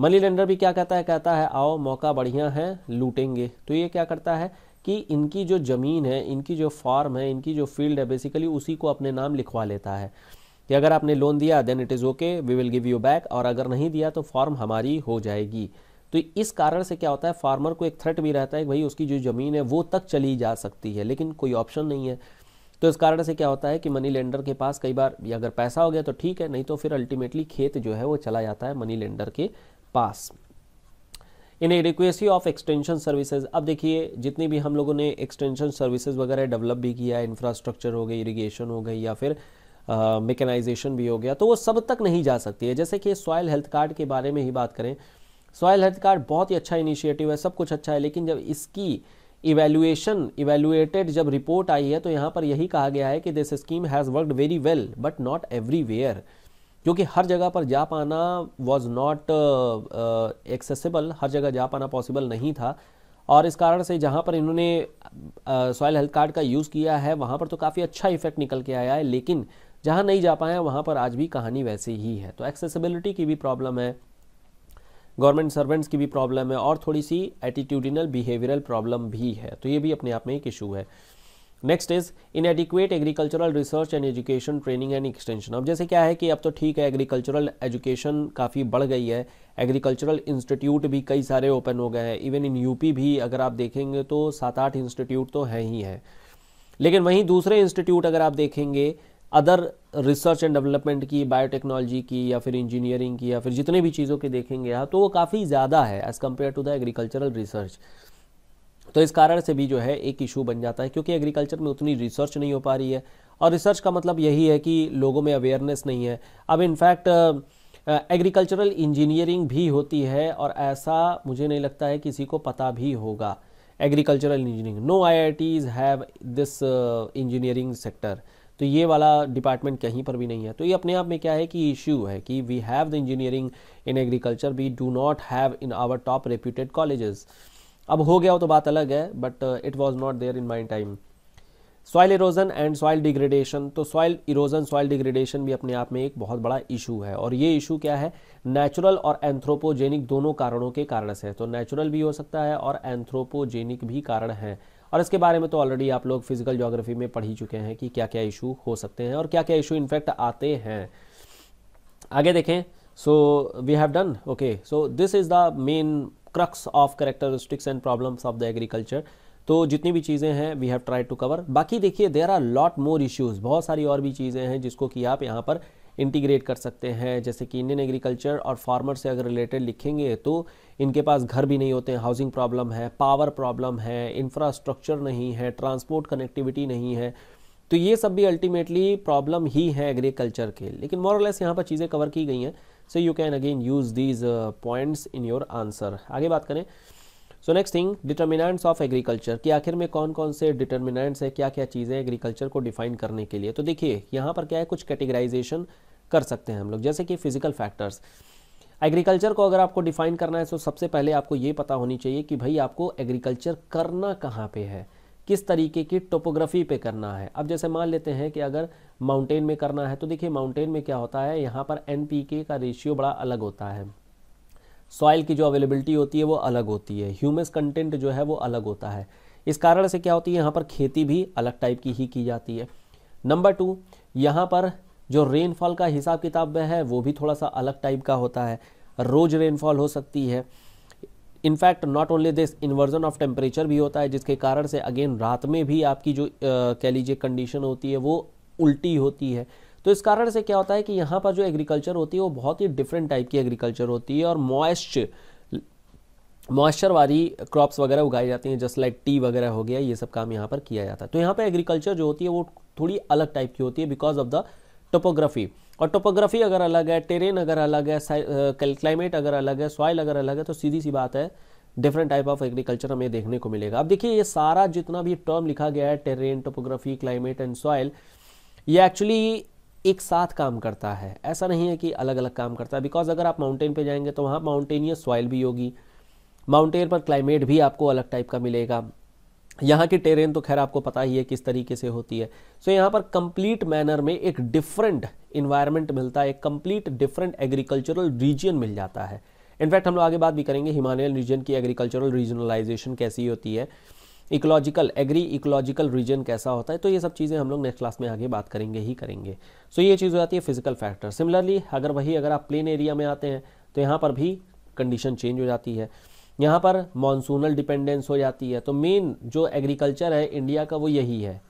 [SPEAKER 1] मनी लेंडर भी क्या कहता है कहता है आओ मौका बढ़िया है लूटेंगे तो ये क्या करता है कि इनकी जो ज़मीन है इनकी जो फार्म है इनकी जो फील्ड है बेसिकली उसी को अपने नाम लिखवा लेता है कि अगर आपने लोन दिया then it is okay we will give you back और अगर नहीं दिया तो फार्म हमारी हो जाएगी तो इस कारण से क्या होता है फार्मर को एक थ्रेट भी रहता है कि भाई उसकी जो ज़मीन है वो तक चली जा सकती है लेकिन कोई ऑप्शन नहीं है तो इस कारण से क्या होता है कि मनी लेंडर के पास कई बार अगर पैसा हो गया तो ठीक है नहीं तो फिर अल्टीमेटली खेत जो है वो चला जाता है मनी लेंडर के पास inadequacy of extension services अब देखिए जितनी भी हम लोगों ने एक्सटेंशन सर्विसेज वगैरह डेवलप भी किया इंफ्रास्ट्रक्चर हो गई इरीगेशन हो गई या फिर मेकेनाइजेशन uh, भी हो गया तो वो सब तक नहीं जा सकती है जैसे कि सॉयल हेल्थ कार्ड के बारे में ही बात करें सॉयल हेल्थ कार्ड बहुत ही अच्छा इनिशिएटिव है सब कुछ अच्छा है लेकिन जब इसकी इवेल्युएशन इवेल्युएटेड जब रिपोर्ट आई है तो यहाँ पर यही कहा गया है कि this scheme has worked very well but not everywhere क्योंकि हर जगह पर जा पाना वॉज नॉट एक्सेसिबल हर जगह जा पाना पॉसिबल नहीं था और इस कारण से जहाँ पर इन्होंने सॉयल हेल्थ कार्ड का यूज़ किया है वहाँ पर तो काफ़ी अच्छा इफेक्ट निकल के आया है लेकिन जहाँ नहीं जा पाए वहाँ पर आज भी कहानी वैसे ही है तो एक्सेसिबिलिटी की भी प्रॉब्लम है गवर्नमेंट सर्वेंट्स की भी प्रॉब्लम है और थोड़ी सी एटीट्यूडिनल बिहेवियरल प्रॉब्लम भी है तो ये भी अपने आप में एक इशू है next is inadequate agricultural research and education training and extension अब जैसे क्या है कि अब तो ठीक है एग्रीकल्चरल एजुकेशन काफ़ी बढ़ गई है एग्रीकल्चरल इंस्टीट्यूट भी कई सारे ओपन हो गए हैं इवन इन यूपी भी अगर आप देखेंगे तो सात आठ इंस्टीट्यूट तो है ही है लेकिन वहीं दूसरे इंस्टीट्यूट अगर आप देखेंगे अदर रिसर्च एंड डेवलपमेंट की बायोटेक्नोलॉजी की या फिर इंजीनियरिंग की या फिर जितने भी चीज़ों के देखेंगे आप हाँ, तो वो काफ़ी ज़्यादा है as compare to the agricultural research तो इस कारण से भी जो है एक इशू बन जाता है क्योंकि एग्रीकल्चर में उतनी रिसर्च नहीं हो पा रही है और रिसर्च का मतलब यही है कि लोगों में अवेयरनेस नहीं है अब इनफैक्ट एग्रीकल्चरल इंजीनियरिंग भी होती है और ऐसा मुझे नहीं लगता है किसी को पता भी होगा agricultural engineering no I I Ts have this engineering sector तो ये वाला डिपार्टमेंट कहीं पर भी नहीं है तो ये अपने आप में क्या है कि इश्यू है कि we have the engineering in agriculture we do not have in our top reputed colleges अब हो गया हो तो बात अलग है but it was not there in my time soil erosion and soil degradation तो सॉइल इरोजन सॉइल डिग्रेडेशन भी अपने आप में एक बहुत बड़ा इशू है और ये इशू क्या है नेचुरल और एंथ्रोपोजेनिक दोनों कारणों के कारण से तो नेचुरल भी हो सकता है और एंथ्रोपोजेनिक भी कारण है और इसके बारे में तो ऑलरेडी आप लोग फिजिकल जोग्राफी में पढ़ ही चुके हैं कि क्या क्या इशू हो सकते हैं और क्या क्या इशू इनफैक्ट आते हैं आगे देखें so we have done okay so this is the main crux of characteristics and problems of the agriculture तो जितनी भी चीज़ें हैं we have try to cover बाकी देखिए there are lot more issues बहुत सारी और भी चीज़ें हैं जिसको कि आप यहाँ पर इंटीग्रेट कर सकते हैं जैसे कि इंडियन एग्रीकल्चर और फार्मर से अगर रिलेटेड लिखेंगे तो इनके पास घर भी नहीं होते हैं हाउसिंग प्रॉब्लम है पावर प्रॉब्लम है इंफ्रास्ट्रक्चर नहीं है ट्रांसपोर्ट कनेक्टिविटी नहीं है तो ये सब भी अल्टीमेटली प्रॉब्लम ही है एग्रीकल्चर के लेकिन मोरलेस यहाँ पर चीज़ें कवर की गई हैं so you can again use these points in your answer आगे बात करें so next thing determinants of agriculture कि आखिर में कौन कौन से डिटर्मिनेंट्स है क्या क्या चीज़ें एग्रीकल्चर को डिफाइन करने के लिए तो देखिए यहाँ पर क्या है कुछ कैटेगराइजेशन कर सकते हैं हम लोग जैसे कि फिजिकल फैक्टर्स एग्रीकल्चर को अगर आपको डिफाइन करना है तो सबसे पहले आपको ये पता होनी चाहिए कि भाई आपको एग्रीकल्चर करना कहाँ पे है किस तरीके की टोपोग्राफी पे करना है अब जैसे मान लेते हैं कि अगर माउंटेन में करना है तो देखिए माउंटेन में क्या होता है यहाँ पर एन का रेशियो बड़ा अलग होता है सॉइल की जो अवेलेबिलिटी होती है वो अलग होती है ह्यूमस कंटेंट जो है वो अलग होता है इस कारण से क्या होती है यहाँ पर खेती भी अलग टाइप की ही की जाती है नंबर टू यहाँ पर जो रेनफॉल का हिसाब किताब है वो भी थोड़ा सा अलग टाइप का होता है रोज़ रेनफॉल हो सकती है in fact not only this inversion of temperature भी होता है जिसके कारण से अगेन रात में भी आपकी जो कह लीजिए कंडीशन होती है वो उल्टी होती है तो इस कारण से क्या होता है कि यहाँ पर जो एग्रीकल्चर होती है वो बहुत ही डिफरेंट टाइप की एग्रीकल्चर होती है और मॉइस्च मॉइस्चर वाली क्रॉप्स वगैरह उगाई जाती हैं जस्ट लाइक टी वगैरह हो गया ये सब काम यहाँ पर किया जाता है तो यहाँ पर एग्रीकल्चर जो होती है वो थोड़ी अलग टाइप की होती है बिकॉज ऑफ द टोपोग्राफी और टोपोग्राफी अगर अलग है टेरेन अगर अलग है क्लाइमेट अगर अलग है सॉइल अगर अलग है तो सीधी सी बात है डिफरेंट टाइप ऑफ एग्रीकल्चर हमें देखने को मिलेगा अब देखिए ये सारा जितना भी टर्म लिखा गया है terrain topography climate and soil ये एक्चुअली एक साथ काम करता है ऐसा नहीं है कि अलग अलग काम करता है बिकॉज अगर आप माउंटेन पर जाएंगे तो वहाँ माउंटेनियस सॉइल भी होगी माउंटेन पर क्लाइमेट भी आपको अलग टाइप का मिलेगा यहाँ की टेरेन तो खैर आपको पता ही है किस तरीके से होती है सो so, यहाँ पर कंप्लीट मैनर में एक डिफरेंट इन्वायरमेंट मिलता है एक कंप्लीट डिफरेंट एग्रीकल्चरल रीजन मिल जाता है इनफैक्ट हम लोग आगे बात भी करेंगे हिमालयन रीजन की एग्रीकल्चरल रीजनलाइजेशन कैसी होती है इकोलॉजिकल एग्री इकोलॉजिकल रीजन कैसा होता है तो ये सब चीज़ें हम लोग नेक्स्ट क्लास में आगे बात करेंगे ही करेंगे सो so, ये चीज़ हो जाती है फिजिकल फैक्टर सिमिलरली अगर वही अगर आप प्लेन एरिया में आते हैं तो यहाँ पर भी कंडीशन चेंज हो जाती है यहाँ पर मानसूनल डिपेंडेंस हो जाती है तो मेन जो एग्रीकल्चर है इंडिया का वो यही है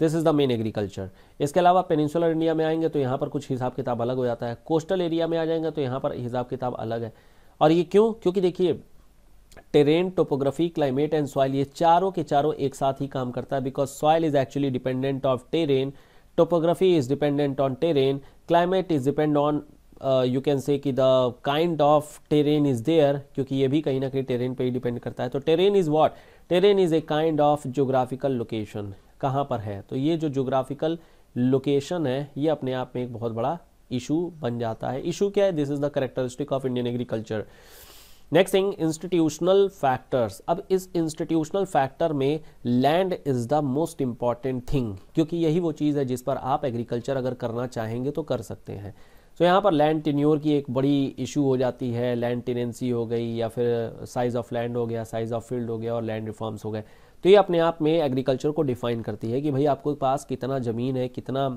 [SPEAKER 1] this is the main agriculture इसके अलावा पेनिसुलर इंडिया में आएंगे तो यहाँ पर कुछ हिसाब किताब अलग हो जाता है कोस्टल एरिया में आ जाएंगे तो यहाँ पर हिसाब किताब अलग है और ये क्यों क्योंकि देखिए terrain topography climate and soil ये चारों के चारों एक साथ ही काम करता है because soil is actually dependent of terrain topography is dependent on terrain climate is depend on you can say कि the kind of terrain is there क्योंकि ये भी कहीं ना कहीं टेरेन पे ही डिपेंड करता है तो terrain is what terrain is a kind of geographical location कहाँ पर है तो ये जो जोग्राफिकल लोकेशन है ये अपने आप में एक बहुत बड़ा इशू बन जाता है इशू क्या है this is the characteristic of Indian agriculture next thing institutional factors अब इस इंस्टीट्यूशनल फैक्टर में land is the most important thing क्योंकि यही वो चीज़ है जिस पर आप एग्रीकल्चर अगर करना चाहेंगे तो कर सकते हैं तो यहाँ पर लैंड टेन्योर की एक बड़ी इशू हो जाती है लैंड टेनेंसी हो गई या फिर साइज़ ऑफ लैंड हो गया साइज़ ऑफ फील्ड हो गया और लैंड रिफॉर्म्स हो गए तो ये अपने आप में एग्रीकल्चर को डिफाइन करती है कि भाई आपको पास कितना ज़मीन है कितना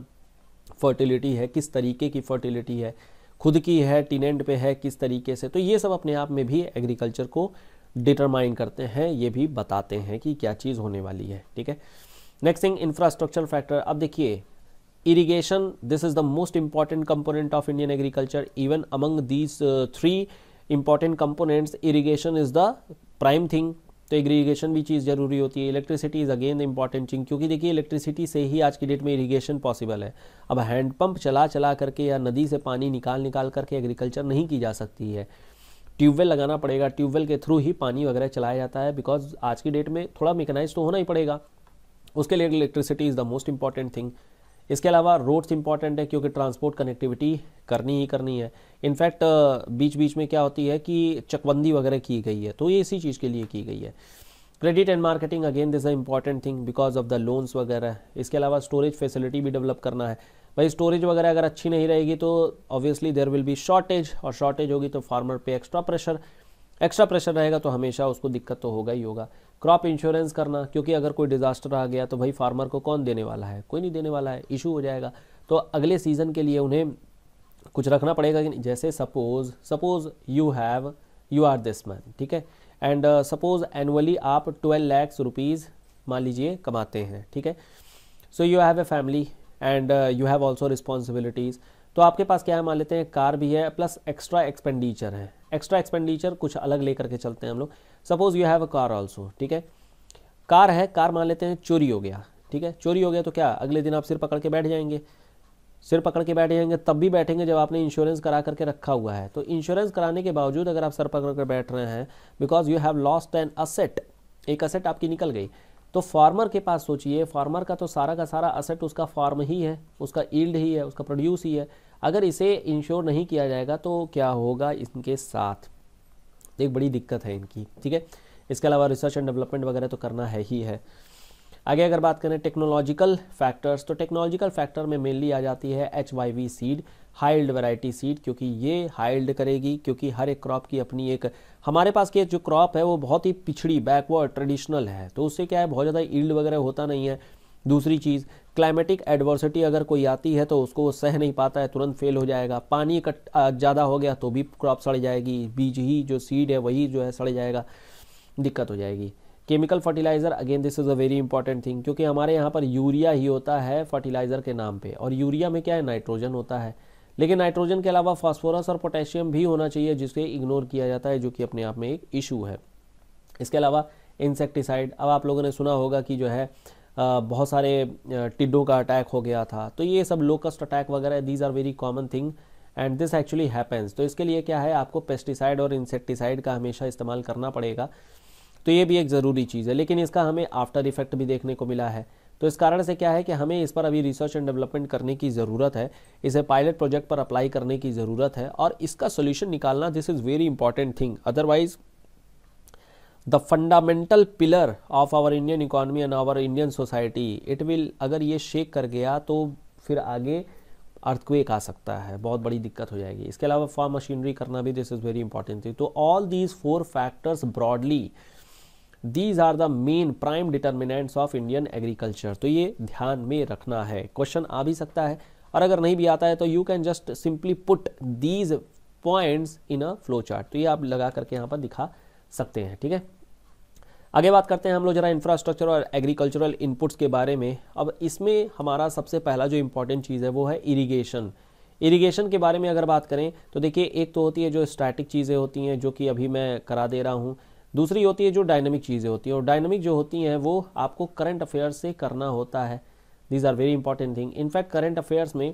[SPEAKER 1] फर्टिलिटी है किस तरीके की फर्टिलिटी है खुद की है टीनेंट पे है किस तरीके से तो ये सब अपने आप में भी एग्रीकल्चर को डिटरमाइन करते हैं ये भी बताते हैं कि क्या चीज़ होने वाली है ठीक है नेक्स्ट थिंग इंफ्रास्ट्रक्चर फैक्टर अब देखिए irrigation this is the most important component of indian agriculture even among these uh, three important components irrigation is the prime thing तो इरीगेशन भी चीज़ ज़रूरी होती है electricity is again important thing क्योंकि देखिए इलेक्ट्रिसिटी से ही आज की डेट में इरीगेशन पॉसिबल है अब हैंडपम्प चला चला करके या नदी से पानी निकाल निकाल करके एग्रीकल्चर नहीं की जा सकती है ट्यूबवेल लगाना पड़ेगा ट्यूबवेल के थ्रू ही पानी वगैरह चलाया जाता है बिकॉज आज की डेट में थोड़ा मेकनाइज तो होना ही पड़ेगा उसके लिए electricity is the most important thing इसके अलावा रोड्स इंपॉर्टेंट है क्योंकि ट्रांसपोर्ट कनेक्टिविटी करनी ही करनी है इनफैक्ट बीच बीच में क्या होती है कि चकबंदी वगैरह की गई है तो ये इसी चीज़ के लिए की गई है credit and marketing again this a important thing because of the loans वगैरह इसके अलावा स्टोरेज फैसिलिटी भी डेवलप करना है भाई स्टोरेज वगैरह अगर अच्छी नहीं रहेगी तो obviously there will be shortage और शॉर्टेज होगी तो फार्मर पे एक्स्ट्रा प्रेशर एक्स्ट्रा प्रेशर रहेगा तो हमेशा उसको दिक्कत तो होगा ही होगा क्रॉप इंश्योरेंस करना क्योंकि अगर कोई डिजास्टर आ गया तो भाई फार्मर को कौन देने वाला है कोई नहीं देने वाला है इशू हो जाएगा तो अगले सीज़न के लिए उन्हें कुछ रखना पड़ेगा कि नहीं जैसे suppose suppose you have you are this man ठीक है एंड सपोज एनुअली आप ट्वेल्व लैक्स रुपीज़ मान लीजिए कमाते हैं ठीक है so you have a family and you have also responsibilities तो आपके पास क्या है मान लेते हैं कार भी है प्लस एक्स्ट्रा एक्सपेंडिचर है एक्स्ट्रा एक्सपेंडिचर कुछ अलग लेकर के चलते हैं हम लोग suppose you have a car also ठीक है कार है कार मान लेते हैं चोरी हो गया ठीक है चोरी हो गया तो क्या अगले दिन आप सिर पकड़ के बैठ जाएंगे सिर पकड़ के बैठ जाएंगे तब भी बैठेंगे जब आपने इंश्योरेंस करा करके रखा हुआ है तो इंश्योरेंस कराने के बावजूद अगर आप सर पकड़ कर बैठ रहे हैं because you have lost an asset एक असेट आपकी निकल गई तो फार्मर के पास सोचिए फार्मर का तो सारा का सारा असेट उसका फार्म ही है उसका ईल्ड ही है उसका प्रोड्यूस ही है अगर इसे इंश्योर नहीं किया जाएगा तो क्या होगा इनके साथ तो एक बड़ी दिक्कत है इनकी ठीक है इसके अलावा रिसर्च एंड डेवलपमेंट वगैरह तो करना है ही है आगे अगर बात करें टेक्नोलॉजिकल फैक्टर्स तो टेक्नोलॉजिकल फैक्टर में मेनली आ जाती है H Y V seed high yield variety seed क्योंकि ये हाइल्ड करेगी क्योंकि हर एक क्रॉप की अपनी एक हमारे पास की जो क्रॉप है वो बहुत ही पिछड़ी बैकवर्ड ट्रेडिशनल है तो उससे क्या है बहुत ज़्यादा ईल्ड वगैरह होता नहीं है दूसरी चीज़ क्लाइमेटिक एडवर्सिटी अगर कोई आती है तो उसको वो सह नहीं पाता है तुरंत फेल हो जाएगा पानी ज़्यादा हो गया तो भी क्रॉप सड़ जाएगी बीज ही जो सीड है वही जो है सड़ जाएगा दिक्कत हो जाएगी chemical fertiliser again this is a very important thing क्योंकि हमारे यहाँ पर यूरिया ही होता है फर्टिलाइज़र के नाम पे और यूरिया में क्या है नाइट्रोजन होता है लेकिन नाइट्रोजन के अलावा फास्फोरस और पोटेशियम भी होना चाहिए जिसे इग्नोर किया जाता है जो कि अपने आप में एक इशू है इसके अलावा इंसेक्टिसाइड अब आप लोगों ने सुना होगा कि जो है बहुत सारे टिड्डों का अटैक हो गया था तो ये सब लोकस्ट अटैक वगैरह these are very common thing and this actually happens तो इसके लिए क्या है आपको पेस्टिसाइड और इंसेक्टिसाइड का हमेशा इस्तेमाल करना पड़ेगा तो ये भी एक ज़रूरी चीज़ है लेकिन इसका हमें आफ्टर इफेक्ट भी देखने को मिला है तो इस कारण से क्या है कि हमें इस पर अभी रिसर्च एंड डेवलपमेंट करने की ज़रूरत है इसे पायलट प्रोजेक्ट पर अप्लाई करने की ज़रूरत है और इसका सोल्यूशन निकालना this is very important thing otherwise the fundamental pillar of our Indian economy and our Indian society it will अगर ये शेक कर गया तो फिर आगे अर्थक्वेक आ सकता है बहुत बड़ी दिक्कत हो जाएगी इसके अलावा फार्म मशीनरी करना भी this is very important thing तो all these four factors broadly these are the main prime determinants of Indian agriculture तो ये ध्यान में रखना है क्वेश्चन आ भी सकता है और अगर नहीं भी आता है तो you can just simply put these points in a flow chart तो ये आप लगा करके यहाँ पर दिखा सकते हैं ठीक है आगे बात करते हैं हम लोग जरा इंफ्रास्ट्रक्चर और एग्रीकल्चरल इनपुट्स के बारे में अब इसमें हमारा सबसे पहला जो इम्पोर्टेंट चीज़ है वो है इरिगेशन इरिगेशन के बारे में अगर बात करें तो देखिए एक तो होती है जो स्टैटिक चीज़ें होती हैं जो कि अभी मैं करा दे रहा हूँ दूसरी होती है जो डायनेमिक चीज़ें होती हैं और डायनेमिक जो होती हैं वो आपको करंट अफेयर्स से करना होता है these are very important thing in fact current affairs में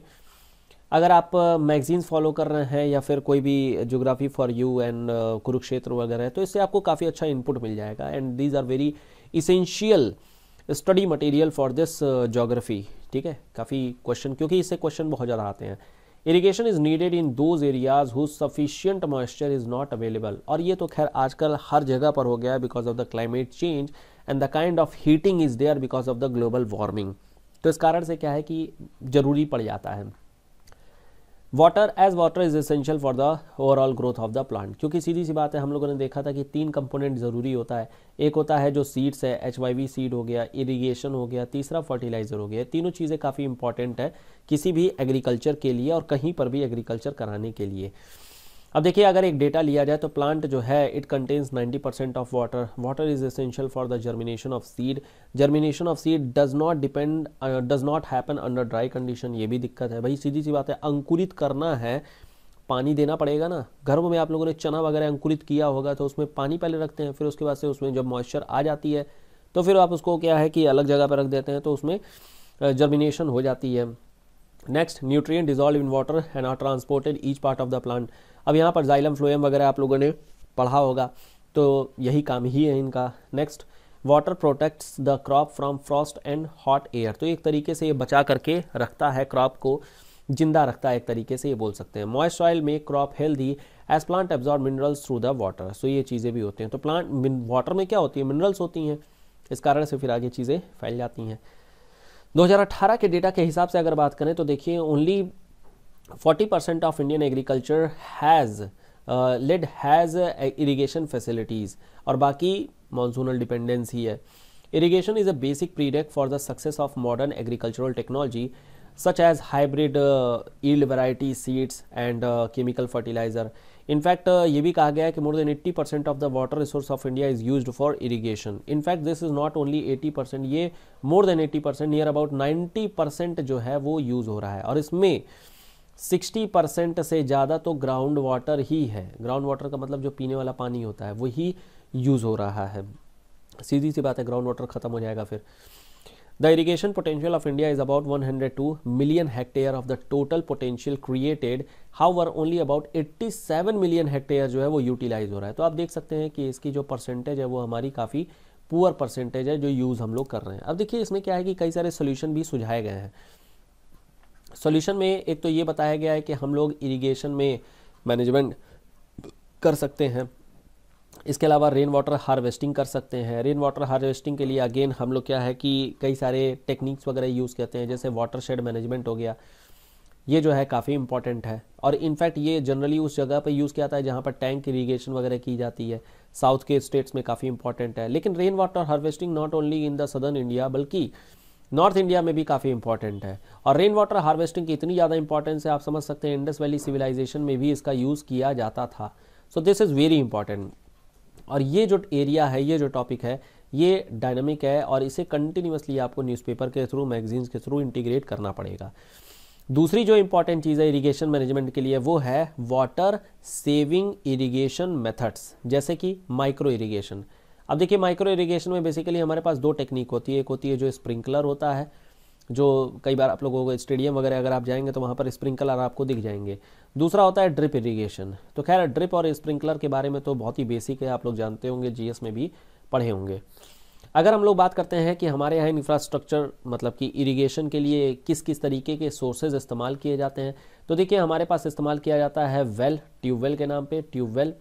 [SPEAKER 1] अगर आप मैगजीन्स फॉलो कर रहे हैं या फिर कोई भी geography for you and Kurukshetra वगैरह तो इससे आपको काफ़ी अच्छा इनपुट मिल जाएगा and these are very essential study material for this geography ठीक है काफ़ी क्वेश्चन क्योंकि इससे क्वेश्चन बहुत ज़्यादा आते हैं irrigation is needed in those areas who sufficient moisture is not available और ये तो खैर आजकल हर जगह पर हो गया है because of the climate change and the kind of heating is there because of the global warming तो इस कारण से क्या है कि ज़रूरी पड़ जाता है water as water is essential for the overall growth of the plant क्योंकि सीधी सी बात है हम लोगों ने देखा था कि तीन कंपोनेंट ज़रूरी होता है एक होता है जो सीड्स है एच वाई वी सीड हो गया इरीगेशन हो गया तीसरा फर्टिलाइज़र हो गया तीनों चीज़ें काफ़ी इंपॉर्टेंट है किसी भी एग्रीकल्चर के लिए और कहीं पर भी एग्रीकल्चर कराने के लिए अब देखिए अगर एक डेटा लिया जाए तो प्लांट जो है it contains 90 percent of water water is essential for the germination of seed germination of seed does not depend does not happen under dry condition ये भी दिक्कत है भाई सीधी सी बात है अंकुरित करना है पानी देना पड़ेगा ना घर में आप लोगों ने चना वगैरह अंकुरित किया होगा तो उसमें पानी पहले रखते हैं फिर उसके बाद से उसमें जब मॉइस्चर आ जाती है तो फिर आप उसको क्या है कि अलग जगह पर रख देते हैं तो उसमें जर्मिनेशन uh, हो जाती है next nutrient dissolve in water and are transported each part of the plant अब यहाँ पर जाइलम फ्लोएम वगैरह आप लोगों ने पढ़ा होगा तो यही काम ही है इनका next water protects the crop from frost and hot air तो एक तरीके से ये बचा करके रखता है क्रॉप को जिंदा रखता है एक तरीके से ये बोल सकते हैं मॉइस्ट सॉइल में crop healthy as plant absorb minerals through the water so ये चीज़ें भी होती हैं तो प्लांट वाटर में क्या होती है मिनरल्स होती हैं इस कारण से फिर आगे चीज़ें फैल जाती हैं 2018 के डेटा के हिसाब से अगर बात करें तो देखिए only 40 percent of Indian agriculture has lid has irrigation facilities और बाकी मानसूनल डिपेंडेंस ही है irrigation is a basic predic for the success of modern agricultural technology such as hybrid yield variety seeds and chemical fertiliser in fact ये भी कहा गया है कि more than eighty percent of the water resource of India is use for irrigation in fact this is not only eighty percent ये more than 80 percent near about ninety percent जो है वो यूज़ हो रहा है और इसमें 60 परसेंट से ज़्यादा तो ग्राउंड वाटर ही है ग्राउंड वाटर का मतलब जो पीने वाला पानी होता है वही यूज़ हो रहा है सीधी सी बात है ग्राउंड वाटर ख़त्म हो जाएगा फिर the irrigation potential of India is about 102 million hectare of the total potential created however only about 87 million hectare जो है वो यूटिलाइज हो रहा है तो आप देख सकते हैं कि इसकी जो परसेंटेज है वो हमारी काफ़ी पुअर परसेंटेज है जो यूज़ हम लोग कर रहे हैं अब देखिए इसमें क्या है कि कई सारे सोल्यूशन भी सुझाए गए हैं सॉल्यूशन में एक तो ये बताया गया है कि हम लोग इरिगेशन में मैनेजमेंट कर सकते हैं इसके अलावा रेन वाटर हार्वेस्टिंग कर सकते हैं रेन वाटर हार्वेस्टिंग के लिए अगेन हम लोग क्या है कि कई सारे टेक्निक्स वगैरह यूज़ करते हैं जैसे वाटर शेड मैनेजमेंट हो गया ये जो है काफ़ी इंपॉर्टेंट है और इनफैक्ट ये जनरली उस जगह पर यूज़ किया जाता है जहाँ पर टैंक इरीगेशन वगैरह की जाती है साउथ के स्टेट्स में काफ़ी इंपॉर्टेंट है लेकिन rain water harvesting not only in the southern India बल्कि नॉर्थ इंडिया में भी काफ़ी इंपॉर्टेंट है और रेन वाटर हार्वेस्टिंग की इतनी ज़्यादा इंपॉर्टेंस है आप समझ सकते हैं इंडस वैली सिविलाइजेशन में भी इसका यूज़ किया जाता था so this is very important और ये जो एरिया है ये जो टॉपिक है ये डायनामिक है और इसे कंटिन्यूसली आपको न्यूज़पेपर के थ्रू मैगजीन्स के थ्रू इंटीग्रेट करना पड़ेगा दूसरी जो इंपॉर्टेंट चीज़ है इरिगेशन मैनेजमेंट के लिए वो है वाटर सेविंग इरिगेशन मेथड्स जैसे कि माइक्रो इरिगेशन अब देखिए माइक्रो इरीगेशन में बेसिकली हमारे पास दो टेक्निक होती है एक होती है जो स्प्रिंकलर होता है जो कई बार आप लोगों को स्टेडियम वगैरह अगर आप जाएंगे तो वहाँ पर स्प्रिंकलर आपको दिख जाएंगे दूसरा होता है ड्रिप इरीगेशन तो खैर ड्रिप और स्प्रिंकलर के बारे में तो बहुत ही बेसिक है आप लोग जानते होंगे जी में भी पढ़े होंगे अगर हम लोग बात करते हैं कि हमारे यहाँ इंफ्रास्ट्रक्चर मतलब कि इरिगेशन के लिए किस किस तरीके के सोर्सेज इस्तेमाल किए जाते हैं तो देखिए हमारे पास इस्तेमाल किया जाता है वेल ट्यूबवेल के नाम पे ट्यूबवेल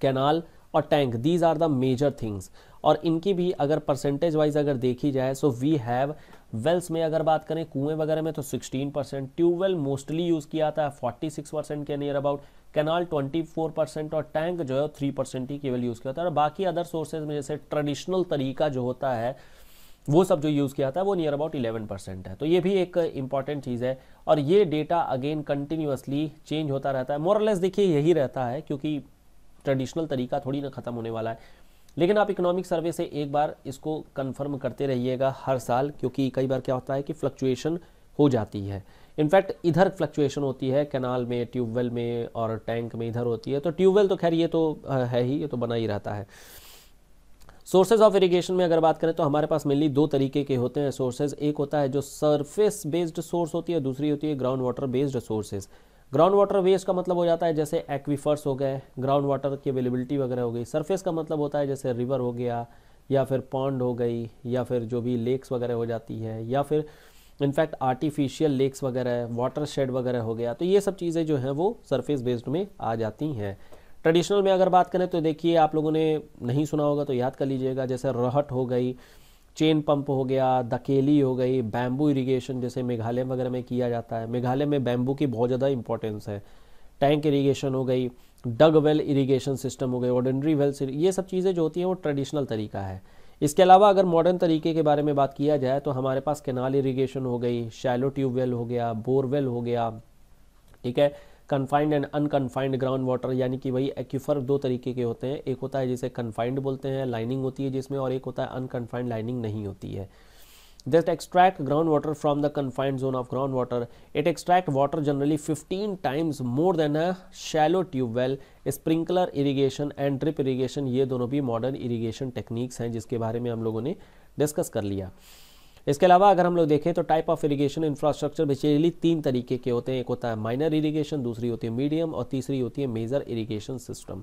[SPEAKER 1] कैनाल और tank these are the major things और इनकी भी अगर परसेंटेज वाइज अगर देखी जाए सो वी हैव वेल्स में अगर बात करें कुएं वगैरह में तो 16 परसेंट ट्यूबवेल मोस्टली यूज़ किया जाता है 46 परसेंट के नियर अबाउट कैनाल 24 परसेंट और टैंक जो है थ्री परसेंट ही केवल यूज़ किया जाता है और बाकी अदर सोर्सेज में जैसे ट्रेडिशनल तरीका जो होता है वो सब जो यूज़ किया था वो नियर अबाउट 11 परसेंट है तो ये भी एक इंपॉर्टेंट चीज़ है और ये डेटा अगेन कंटिन्यूसली चेंज होता रहता है मोरलेस देखिए यही रहता है क्योंकि ट्रेडिशनल तरीका थोड़ी ना ख़त्म होने वाला है लेकिन आप इकोनॉमिक सर्वे से एक बार इसको कंफर्म करते रहिएगा हर साल क्योंकि कई बार क्या होता है कि फ्लक्चुएशन हो जाती है इनफैक्ट इधर फ्लक्चुएशन होती है कैनाल में ट्यूबवेल में और टैंक में इधर होती है तो ट्यूबवेल तो खैर ये तो है ही ये तो बना ही रहता है सोर्सेज ऑफ इरीगेशन में अगर बात करें तो हमारे पास मेनली दो तरीके के होते हैं सोर्सेज एक होता है जो सरफेस बेस्ड सोर्स होती है दूसरी होती है ground water based sources ground water waste का मतलब हो जाता है जैसे एक्वीफर्स हो गए ग्राउंड वाटर की अवेलेबिलिटी वगैरह हो गई सरफेस का मतलब होता है जैसे रिवर हो गया या फिर पॉन्ड हो गई या फिर जो भी लेक्स वगैरह हो जाती है या फिर इनफैक्ट आर्टिफिशियल लेक्स वगैरह वाटर शेड वगैरह हो गया तो ये सब चीज़ें जो हैं वो सरफेस बेस्ड में आ जाती हैं ट्रेडिशनल में अगर बात करें तो देखिए आप लोगों ने नहीं सुना होगा तो याद कर लीजिएगा जैसे रहट हो गई चेन पंप हो गया दकेली हो गई बैम्बू इरीगेशन जैसे मेघालय वगैरह में किया जाता है मेघालय में बैम्बू की बहुत ज़्यादा इंपॉर्टेंस है टैंक इरीगेशन हो गई डग वेल इरीगेशन सिस्टम हो गई ऑर्डनरी वेल ये सब चीज़ें जो होती हैं वो ट्रेडिशनल तरीका है इसके अलावा अगर मॉडर्न तरीके के बारे में बात किया जाए तो हमारे पास केनाल इरीगेशन हो गई शैलो ट्यूबवेल हो गया बोरवेल हो गया ठीक है confined and unconfined ground water यानी कि वही एक्यूफर दो तरीके के होते हैं एक होता है जिसे कन्फाइंड बोलते हैं लाइनिंग होती है जिसमें और एक होता है अनकन्फाइंड लाइनिंग नहीं होती है just extract ground water from the confined zone of ground water it extract water generally fifteen times more than a shallow tube well sprinkler irrigation and drip irrigation ये दोनों भी मॉडर्न इरीगेशन टेक्निक्स हैं जिसके बारे में हम लोगों ने डिस्कस कर लिया इसके अलावा अगर हम लोग देखें तो type of irrigation infrastructure basically तीन तरीके के होते हैं एक होता है माइनर इरीगेशन दूसरी होती है मीडियम और तीसरी होती है मेजर इरीगेशन सिस्टम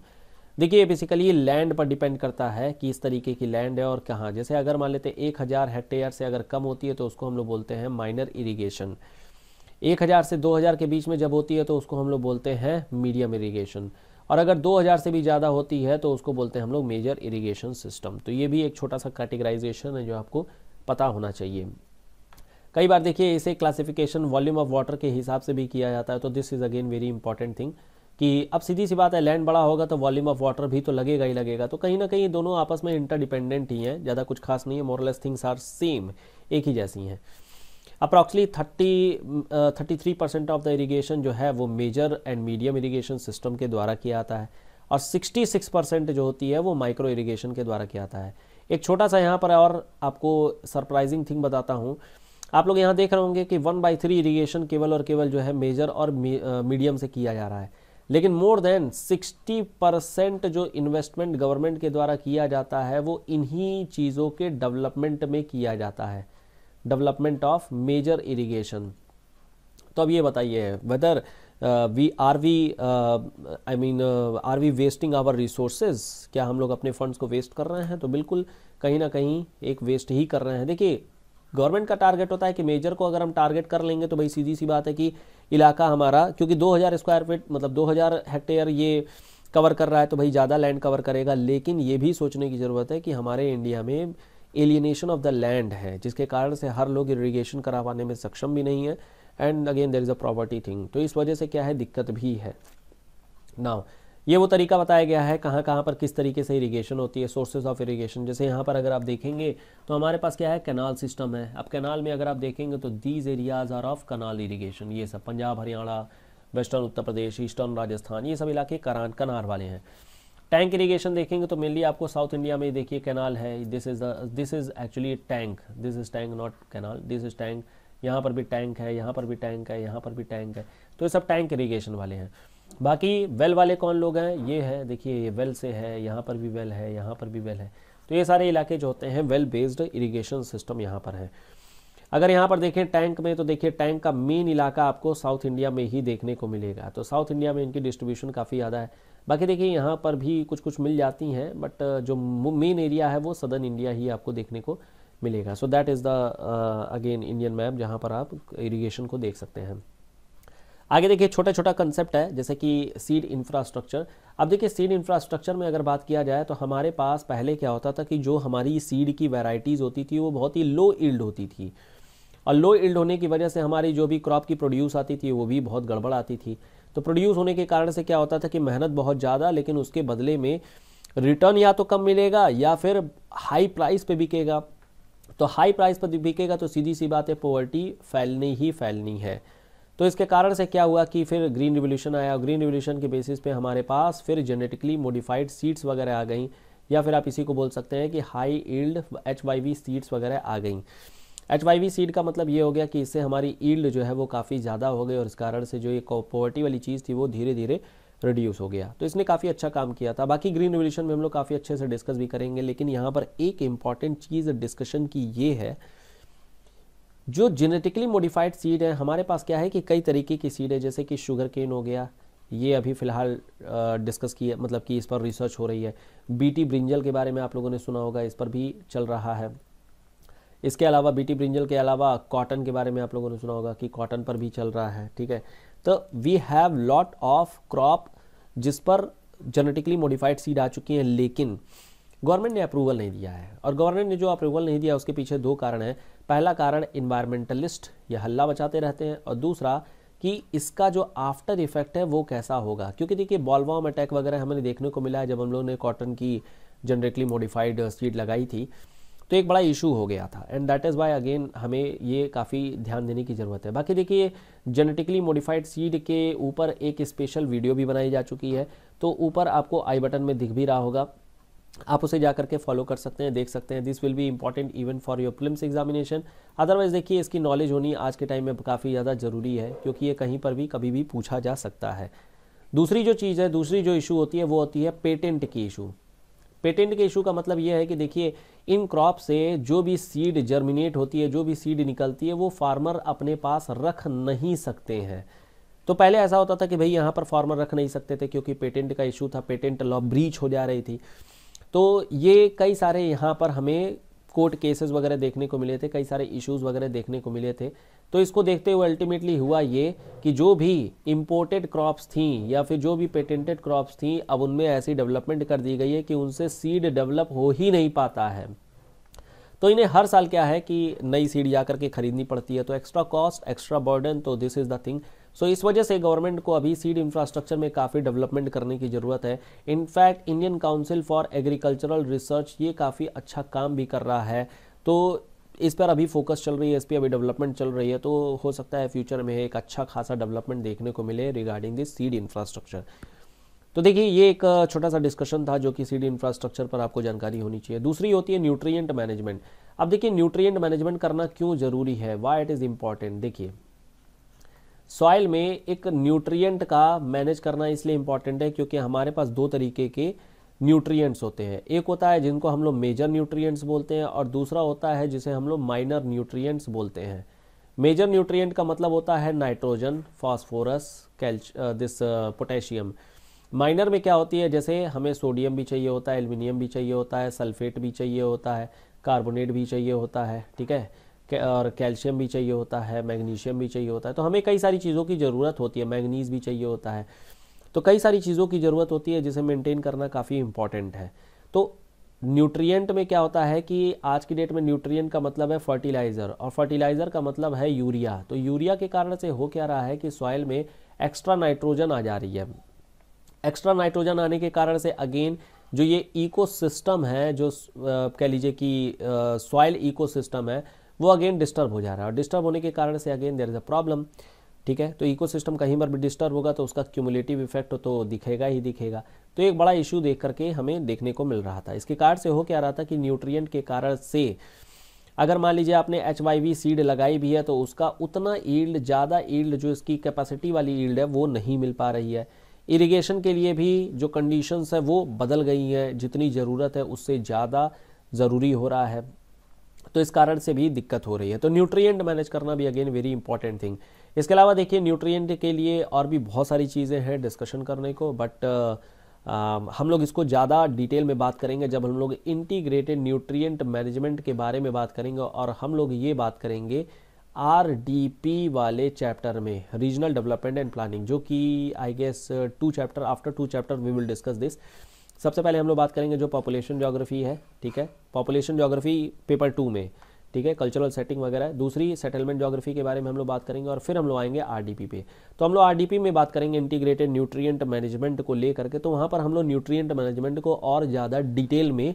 [SPEAKER 1] देखिए बेसिकली लैंड पर डिपेंड करता है कि इस तरीके की लैंड है और कहाँ जैसे अगर मान लेते हैं एक हज़ार हेक्टेयर से अगर कम होती है तो उसको हम लोग बोलते हैं माइनर इरीगेशन एक हज़ार से दो हज़ार के बीच में जब होती है तो उसको हम लोग बोलते हैं मीडियम इरीगेशन और अगर 2000 से भी ज़्यादा होती है तो उसको बोलते हैं हम लोग मेजर इरिगेशन सिस्टम तो ये भी एक छोटा सा कैटेगराइजेशन है जो आपको पता होना चाहिए कई बार देखिए इसे क्लासिफिकेशन वॉल्यूम ऑफ वाटर के हिसाब से भी किया जाता है तो this is again very important thing कि अब सीधी सी बात है लैंड बड़ा होगा तो वॉल्यूम ऑफ वाटर भी तो लगेगा ही लगेगा तो कहीं ना कहीं दोनों आपस में इंटरडिपेंडेंट ही हैं ज़्यादा कुछ खास नहीं है मोरलेस थिंग्स आर सेम एक ही जैसी हैं approximately thirty thirty three percent of the irrigation जो है वो major and medium irrigation system के द्वारा किया जाता है और सिक्सटी सिक्स परसेंट जो होती है वो माइक्रो इरीगेशन के द्वारा किया जाता है एक छोटा सा यहाँ पर और आपको सरप्राइजिंग थिंग बताता हूँ आप लोग यहाँ देख रहे होंगे कि वन बाई थ्री इरीगेशन केवल और केवल जो है मेजर और मीडियम से किया जा रहा है लेकिन मोर देन 60 परसेंट जो इन्वेस्टमेंट गवर्नमेंट के द्वारा किया जाता है वो इन्हीं चीज़ों के डेवलपमेंट में किया जाता है डेवलपमेंट ऑफ मेजर इरीगेशन तो अब ये बताइए whether we are we I mean are we wasting our resources क्या हम लोग अपने funds को वेस्ट कर रहे हैं तो बिल्कुल कहीं ना कहीं एक वेस्ट ही कर रहे हैं देखिए गवर्नमेंट का टारगेट होता है कि मेजर को अगर हम टारगेट कर लेंगे तो भाई सीधी सी बात है कि इलाका हमारा क्योंकि 2000 स्क्वायर फीट मतलब 2000 हेक्टेयर ये कवर कर रहा है तो भाई ज़्यादा लैंड कवर करेगा लेकिन ये भी सोचने की ज़रूरत है कि हमारे इंडिया में एलियनेशन ऑफ द लैंड है जिसके कारण से हर लोग इरीगेशन करा पाने में सक्षम भी नहीं है and again there is a property thing तो इस वजह से क्या है दिक्कत भी है नाउ ये वो तरीका बताया गया है कहाँ कहाँ पर किस तरीके से इरिगेशन होती है सोर्सेज ऑफ इरिगेशन जैसे यहाँ पर अगर आप देखेंगे तो हमारे पास क्या है कैनाल सिस्टम है अब कैनाल में अगर आप देखेंगे तो these areas are of canal irrigation ये सब पंजाब हरियाणा वेस्टर्न उत्तर प्रदेश ईस्टर्न राजस्थान ये सब इलाके करान कनार वाले हैं टैंक इरीगेशन देखेंगे तो मेनली आपको साउथ इंडिया में देखिए कैनाल है this is this is actually tank this is tank not canal this is tank यहाँ पर भी टैंक है यहाँ पर भी टैंक है यहाँ पर भी टैंक है तो ये सब टैंक इरीगेशन वाले हैं बाकी वेल वाले कौन लोग हैं ये है देखिए ये वेल से है यहाँ पर भी वेल है यहाँ पर भी वेल है तो ये सारे इलाके जो होते हैं वेल बेस्ड इरीगेशन सिस्टम यहाँ पर है अगर यहाँ पर देखें टैंक में तो देखिए टैंक का मेन इलाका आपको साउथ इंडिया में ही देखने को मिलेगा तो साउथ इंडिया में इनकी डिस्ट्रीब्यूशन काफ़ी ज़्यादा है बाकी देखिए यहाँ पर भी कुछ कुछ मिल जाती हैं बट जो मेन एरिया है वो सदर्न इंडिया ही आपको देखने को मिलेगा so that is the again Indian map जहाँ पर आप इरीगेशन को देख सकते हैं आगे देखिए छोटा छोटा कंसेप्ट है जैसे कि सीड इंफ्रास्ट्रक्चर अब देखिए सीड इंफ्रास्ट्रक्चर में अगर बात किया जाए तो हमारे पास पहले क्या होता था कि जो हमारी सीड की वेराइटीज़ होती थी वो बहुत ही लो इल्ड होती थी और लो इल्ड होने की वजह से हमारी जो भी क्रॉप की प्रोड्यूस आती थी वो भी बहुत गड़बड़ आती थी तो प्रोड्यूस होने के कारण से क्या होता था कि मेहनत बहुत ज़्यादा लेकिन उसके बदले में रिटर्न या तो कम मिलेगा या फिर हाई प्राइस पे बिकेगा तो हाई प्राइस पर बिकेगा तो सीधी सी बात है पॉवर्टी फैलनी ही फैलनी है तो इसके कारण से क्या हुआ कि फिर ग्रीन रिवोल्यूशन आया और ग्रीन रिवोल्यूशन के बेसिस पे हमारे पास फिर जेनेटिकली मॉडिफाइड सीड्स वगैरह आ गई या फिर आप इसी को बोल सकते हैं कि high yield H Y V seeds वगैरह आ गई एच वाई वी सीड का मतलब ये हो गया कि इससे हमारी ईल्ड जो है वो काफ़ी ज़्यादा हो गई और इस कारण से जो ये पॉवर्टी वाली चीज़ थी वो धीरे धीरे रिड्यूस हो गया तो इसने काफ़ी अच्छा काम किया था बाकी ग्रीन रिवोल्यूशन में हम लोग काफ़ी अच्छे से डिस्कस भी करेंगे लेकिन यहाँ पर एक इम्पॉर्टेंट चीज़ डिस्कशन की ये है जो जेनेटिकली मॉडिफाइड सीड है हमारे पास क्या है कि कई तरीके की सीड है जैसे कि शुगर केन हो गया ये अभी फ़िलहाल डिस्कस किया मतलब कि इस पर रिसर्च हो रही है बीटी ब्रिंजल के बारे में आप लोगों ने सुना होगा इस पर भी चल रहा है इसके अलावा बीटी ब्रिंजल के अलावा कॉटन के बारे में आप लोगों ने सुना होगा कि कॉटन पर भी चल रहा है ठीक है तो we have lot of crop जिस पर जेनेटिकली मॉडिफाइड सीड आ चुकी हैं लेकिन गवर्नमेंट ने अप्रूवल नहीं दिया है और गवर्नमेंट ने जो अप्रूवल नहीं दिया उसके पीछे दो कारण हैं पहला कारण इन्वायरमेंटलिस्ट ये हल्ला बचाते रहते हैं और दूसरा कि इसका जो आफ्टर इफेक्ट है वो कैसा होगा क्योंकि देखिए बॉलवाम अटैक वगैरह हमें देखने को मिला है जब हम लोगों ने कॉटन की जेनेटिकली मॉडिफाइड सीड लगाई थी तो एक बड़ा इशू हो गया था and that is why again हमें ये काफ़ी ध्यान देने की ज़रूरत है बाकी देखिए जेनेटिकली मॉडिफाइड सीड के ऊपर एक स्पेशल वीडियो भी बनाई जा चुकी है तो ऊपर आपको आई बटन में दिख भी रहा होगा आप उसे जा के फॉलो कर सकते हैं देख सकते हैं this will be important even for your film examination otherwise देखिए इसकी नॉलेज होनी आज के टाइम में काफ़ी ज़्यादा ज़रूरी है क्योंकि ये कहीं पर भी कभी भी पूछा जा सकता है दूसरी जो चीज़ है दूसरी जो इशू होती है वो होती है पेटेंट की इशू पेटेंट के इशू का मतलब यह है कि देखिए इन क्रॉप से जो भी सीड जर्मिनेट होती है जो भी सीड निकलती है वो फार्मर अपने पास रख नहीं सकते हैं तो पहले ऐसा होता था कि भाई यहाँ पर फार्मर रख नहीं सकते थे क्योंकि पेटेंट का इशू था पेटेंट लॉ ब्रीच हो जा रही थी तो ये कई सारे यहाँ पर हमें कोर्ट केसेस वगैरह देखने को मिले थे कई सारे इश्यूज वगैरह देखने को मिले थे तो इसको देखते हुए अल्टीमेटली हुआ ये कि जो भी इम्पोर्टेड क्रॉप्स थी या फिर जो भी पेटेंटेड क्रॉप्स थी अब उनमें ऐसी डेवलपमेंट कर दी गई है कि उनसे सीड डेवलप हो ही नहीं पाता है तो इन्हें हर साल क्या है कि नई सीड जाकर के खरीदनी पड़ती है तो एक्स्ट्रा कॉस्ट एक्स्ट्रा बर्डन तो this is the thing so so, इस वजह से गवर्नमेंट को अभी सीड इंफ्रास्ट्रक्चर में काफ़ी डेवलपमेंट करने की ज़रूरत है in fact Indian council for agricultural research ये काफ़ी अच्छा काम भी कर रहा है तो इस पर अभी फोकस चल रही है इस पर अभी डेवलपमेंट चल रही है तो हो सकता है फ्यूचर में एक अच्छा खासा डेवलपमेंट देखने को मिले रिगार्डिंग दिस सीड इंफ्रास्ट्रक्चर तो देखिए ये एक छोटा सा डिस्कशन था जो कि सीड इंफ्रास्ट्रक्चर पर आपको जानकारी होनी चाहिए दूसरी होती है न्यूट्रिएंट मैनेजमेंट अब देखिए न्यूट्रिएंट मैनेजमेंट करना क्यों ज़रूरी है वाई इट इज़ इंपॉर्टेंट देखिए सॉइल में एक न्यूट्रिएंट का मैनेज करना इसलिए इम्पॉर्टेंट है क्योंकि हमारे पास दो तरीके के न्यूट्रिएंट्स होते हैं एक होता है जिनको हम लोग मेजर न्यूट्रिएंट्स बोलते हैं और दूसरा होता है जिसे हम लोग माइनर न्यूट्रिएंट्स बोलते हैं मेजर न्यूट्रिएंट का मतलब होता है nitrogen phosphorus calcium potassium minor में क्या होती है जैसे हमें सोडियम भी चाहिए होता है एल्यूमिनियम भी चाहिए होता है सल्फेट भी चाहिए होता है कार्बोनेट भी चाहिए होता है ठीक है और कैल्शियम भी चाहिए होता है मैग्नीशियम भी चाहिए होता है तो हमें कई सारी चीज़ों की ज़रूरत होती है मैग्नीज भी चाहिए होता है तो कई सारी चीज़ों की ज़रूरत होती है जिसे मेंटेन करना काफ़ी इंपॉर्टेंट है तो न्यूट्रिएंट में क्या होता है कि आज की डेट में न्यूट्रिएंट का मतलब है फर्टिलाइज़र और फर्टिलाइज़र का मतलब है यूरिया तो यूरिया के कारण से हो क्या रहा है कि सॉइल में एक्स्ट्रा नाइट्रोजन आ जा रही है एक्स्ट्रा नाइट्रोजन आने के कारण से अगेन जो ये इकोसिस्टम है जो कह लीजिए कि सॉइल इकोसिस्टम है वो अगेन डिस्टर्ब हो जा रहा है और डिस्टर्ब होने के कारण से again there is a problem ठीक है तो इकोसिस्टम कहीं पर भी डिस्टर्ब होगा तो उसका क्यूमुलेटिव इफेक्ट तो दिखेगा ही दिखेगा तो एक बड़ा इशू देख करके हमें देखने को मिल रहा था इसके कारण से हो क्या रहा था कि न्यूट्रिय के कारण से अगर मान लीजिए आपने एच सीड लगाई भी है तो उसका उतना ईल्ड ज़्यादा ईल्ड जो इसकी कैपेसिटी वाली ईल्ड है वो नहीं मिल पा रही है इरिगेशन के लिए भी जो कंडीशंस है वो बदल गई हैं जितनी ज़रूरत है उससे ज़्यादा ज़रूरी हो रहा है तो इस कारण से भी दिक्कत हो रही है तो न्यूट्रिएंट मैनेज करना भी अगेन वेरी इंपॉर्टेंट थिंग इसके अलावा देखिए न्यूट्रिएंट के लिए और भी बहुत सारी चीज़ें हैं डिस्कशन करने को बट आ, uh, um, हम लोग इसको ज़्यादा डिटेल में बात करेंगे जब हम लोग इंटीग्रेटेड न्यूट्रिएंट मैनेजमेंट के बारे में बात करेंगे और हम लोग ये बात करेंगे आर वाले चैप्टर में रीजनल डेवलपमेंट एंड प्लानिंग जो कि I guess two chapter after two chapter we will discuss this सबसे पहले हम लोग बात करेंगे जो पॉपुलेशन जोग्राफी है ठीक है पॉपुलेशन जोग्राफी पेपर टू में ठीक है कल्चरल सेटिंग वगैरह दूसरी सेटलमेंट जोग्राफी के बारे में हम लोग बात करेंगे और फिर हम लोग आएंगे आरडीपी पे तो हम लोग आरडीपी में बात करेंगे इंटीग्रेटेड न्यूट्रिएंट मैनेजमेंट को लेकर के तो वहाँ पर हम लोग न्यूट्रिएंट मैनेजमेंट को और ज़्यादा डिटेल में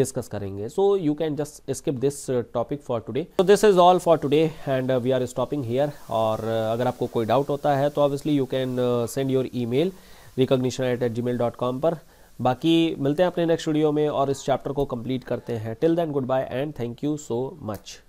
[SPEAKER 1] डिस्कस करेंगे so you can just skip this topic for today तो this is all for today and we are stopping here और अगर आपको कोई डाउट होता है तो obviously you can send your email recognition at at gmail dot com पर बाकी मिलते हैं अपने नेक्स्ट वीडियो में और इस चैप्टर को कंप्लीट करते हैं till then goodbye and thank you so much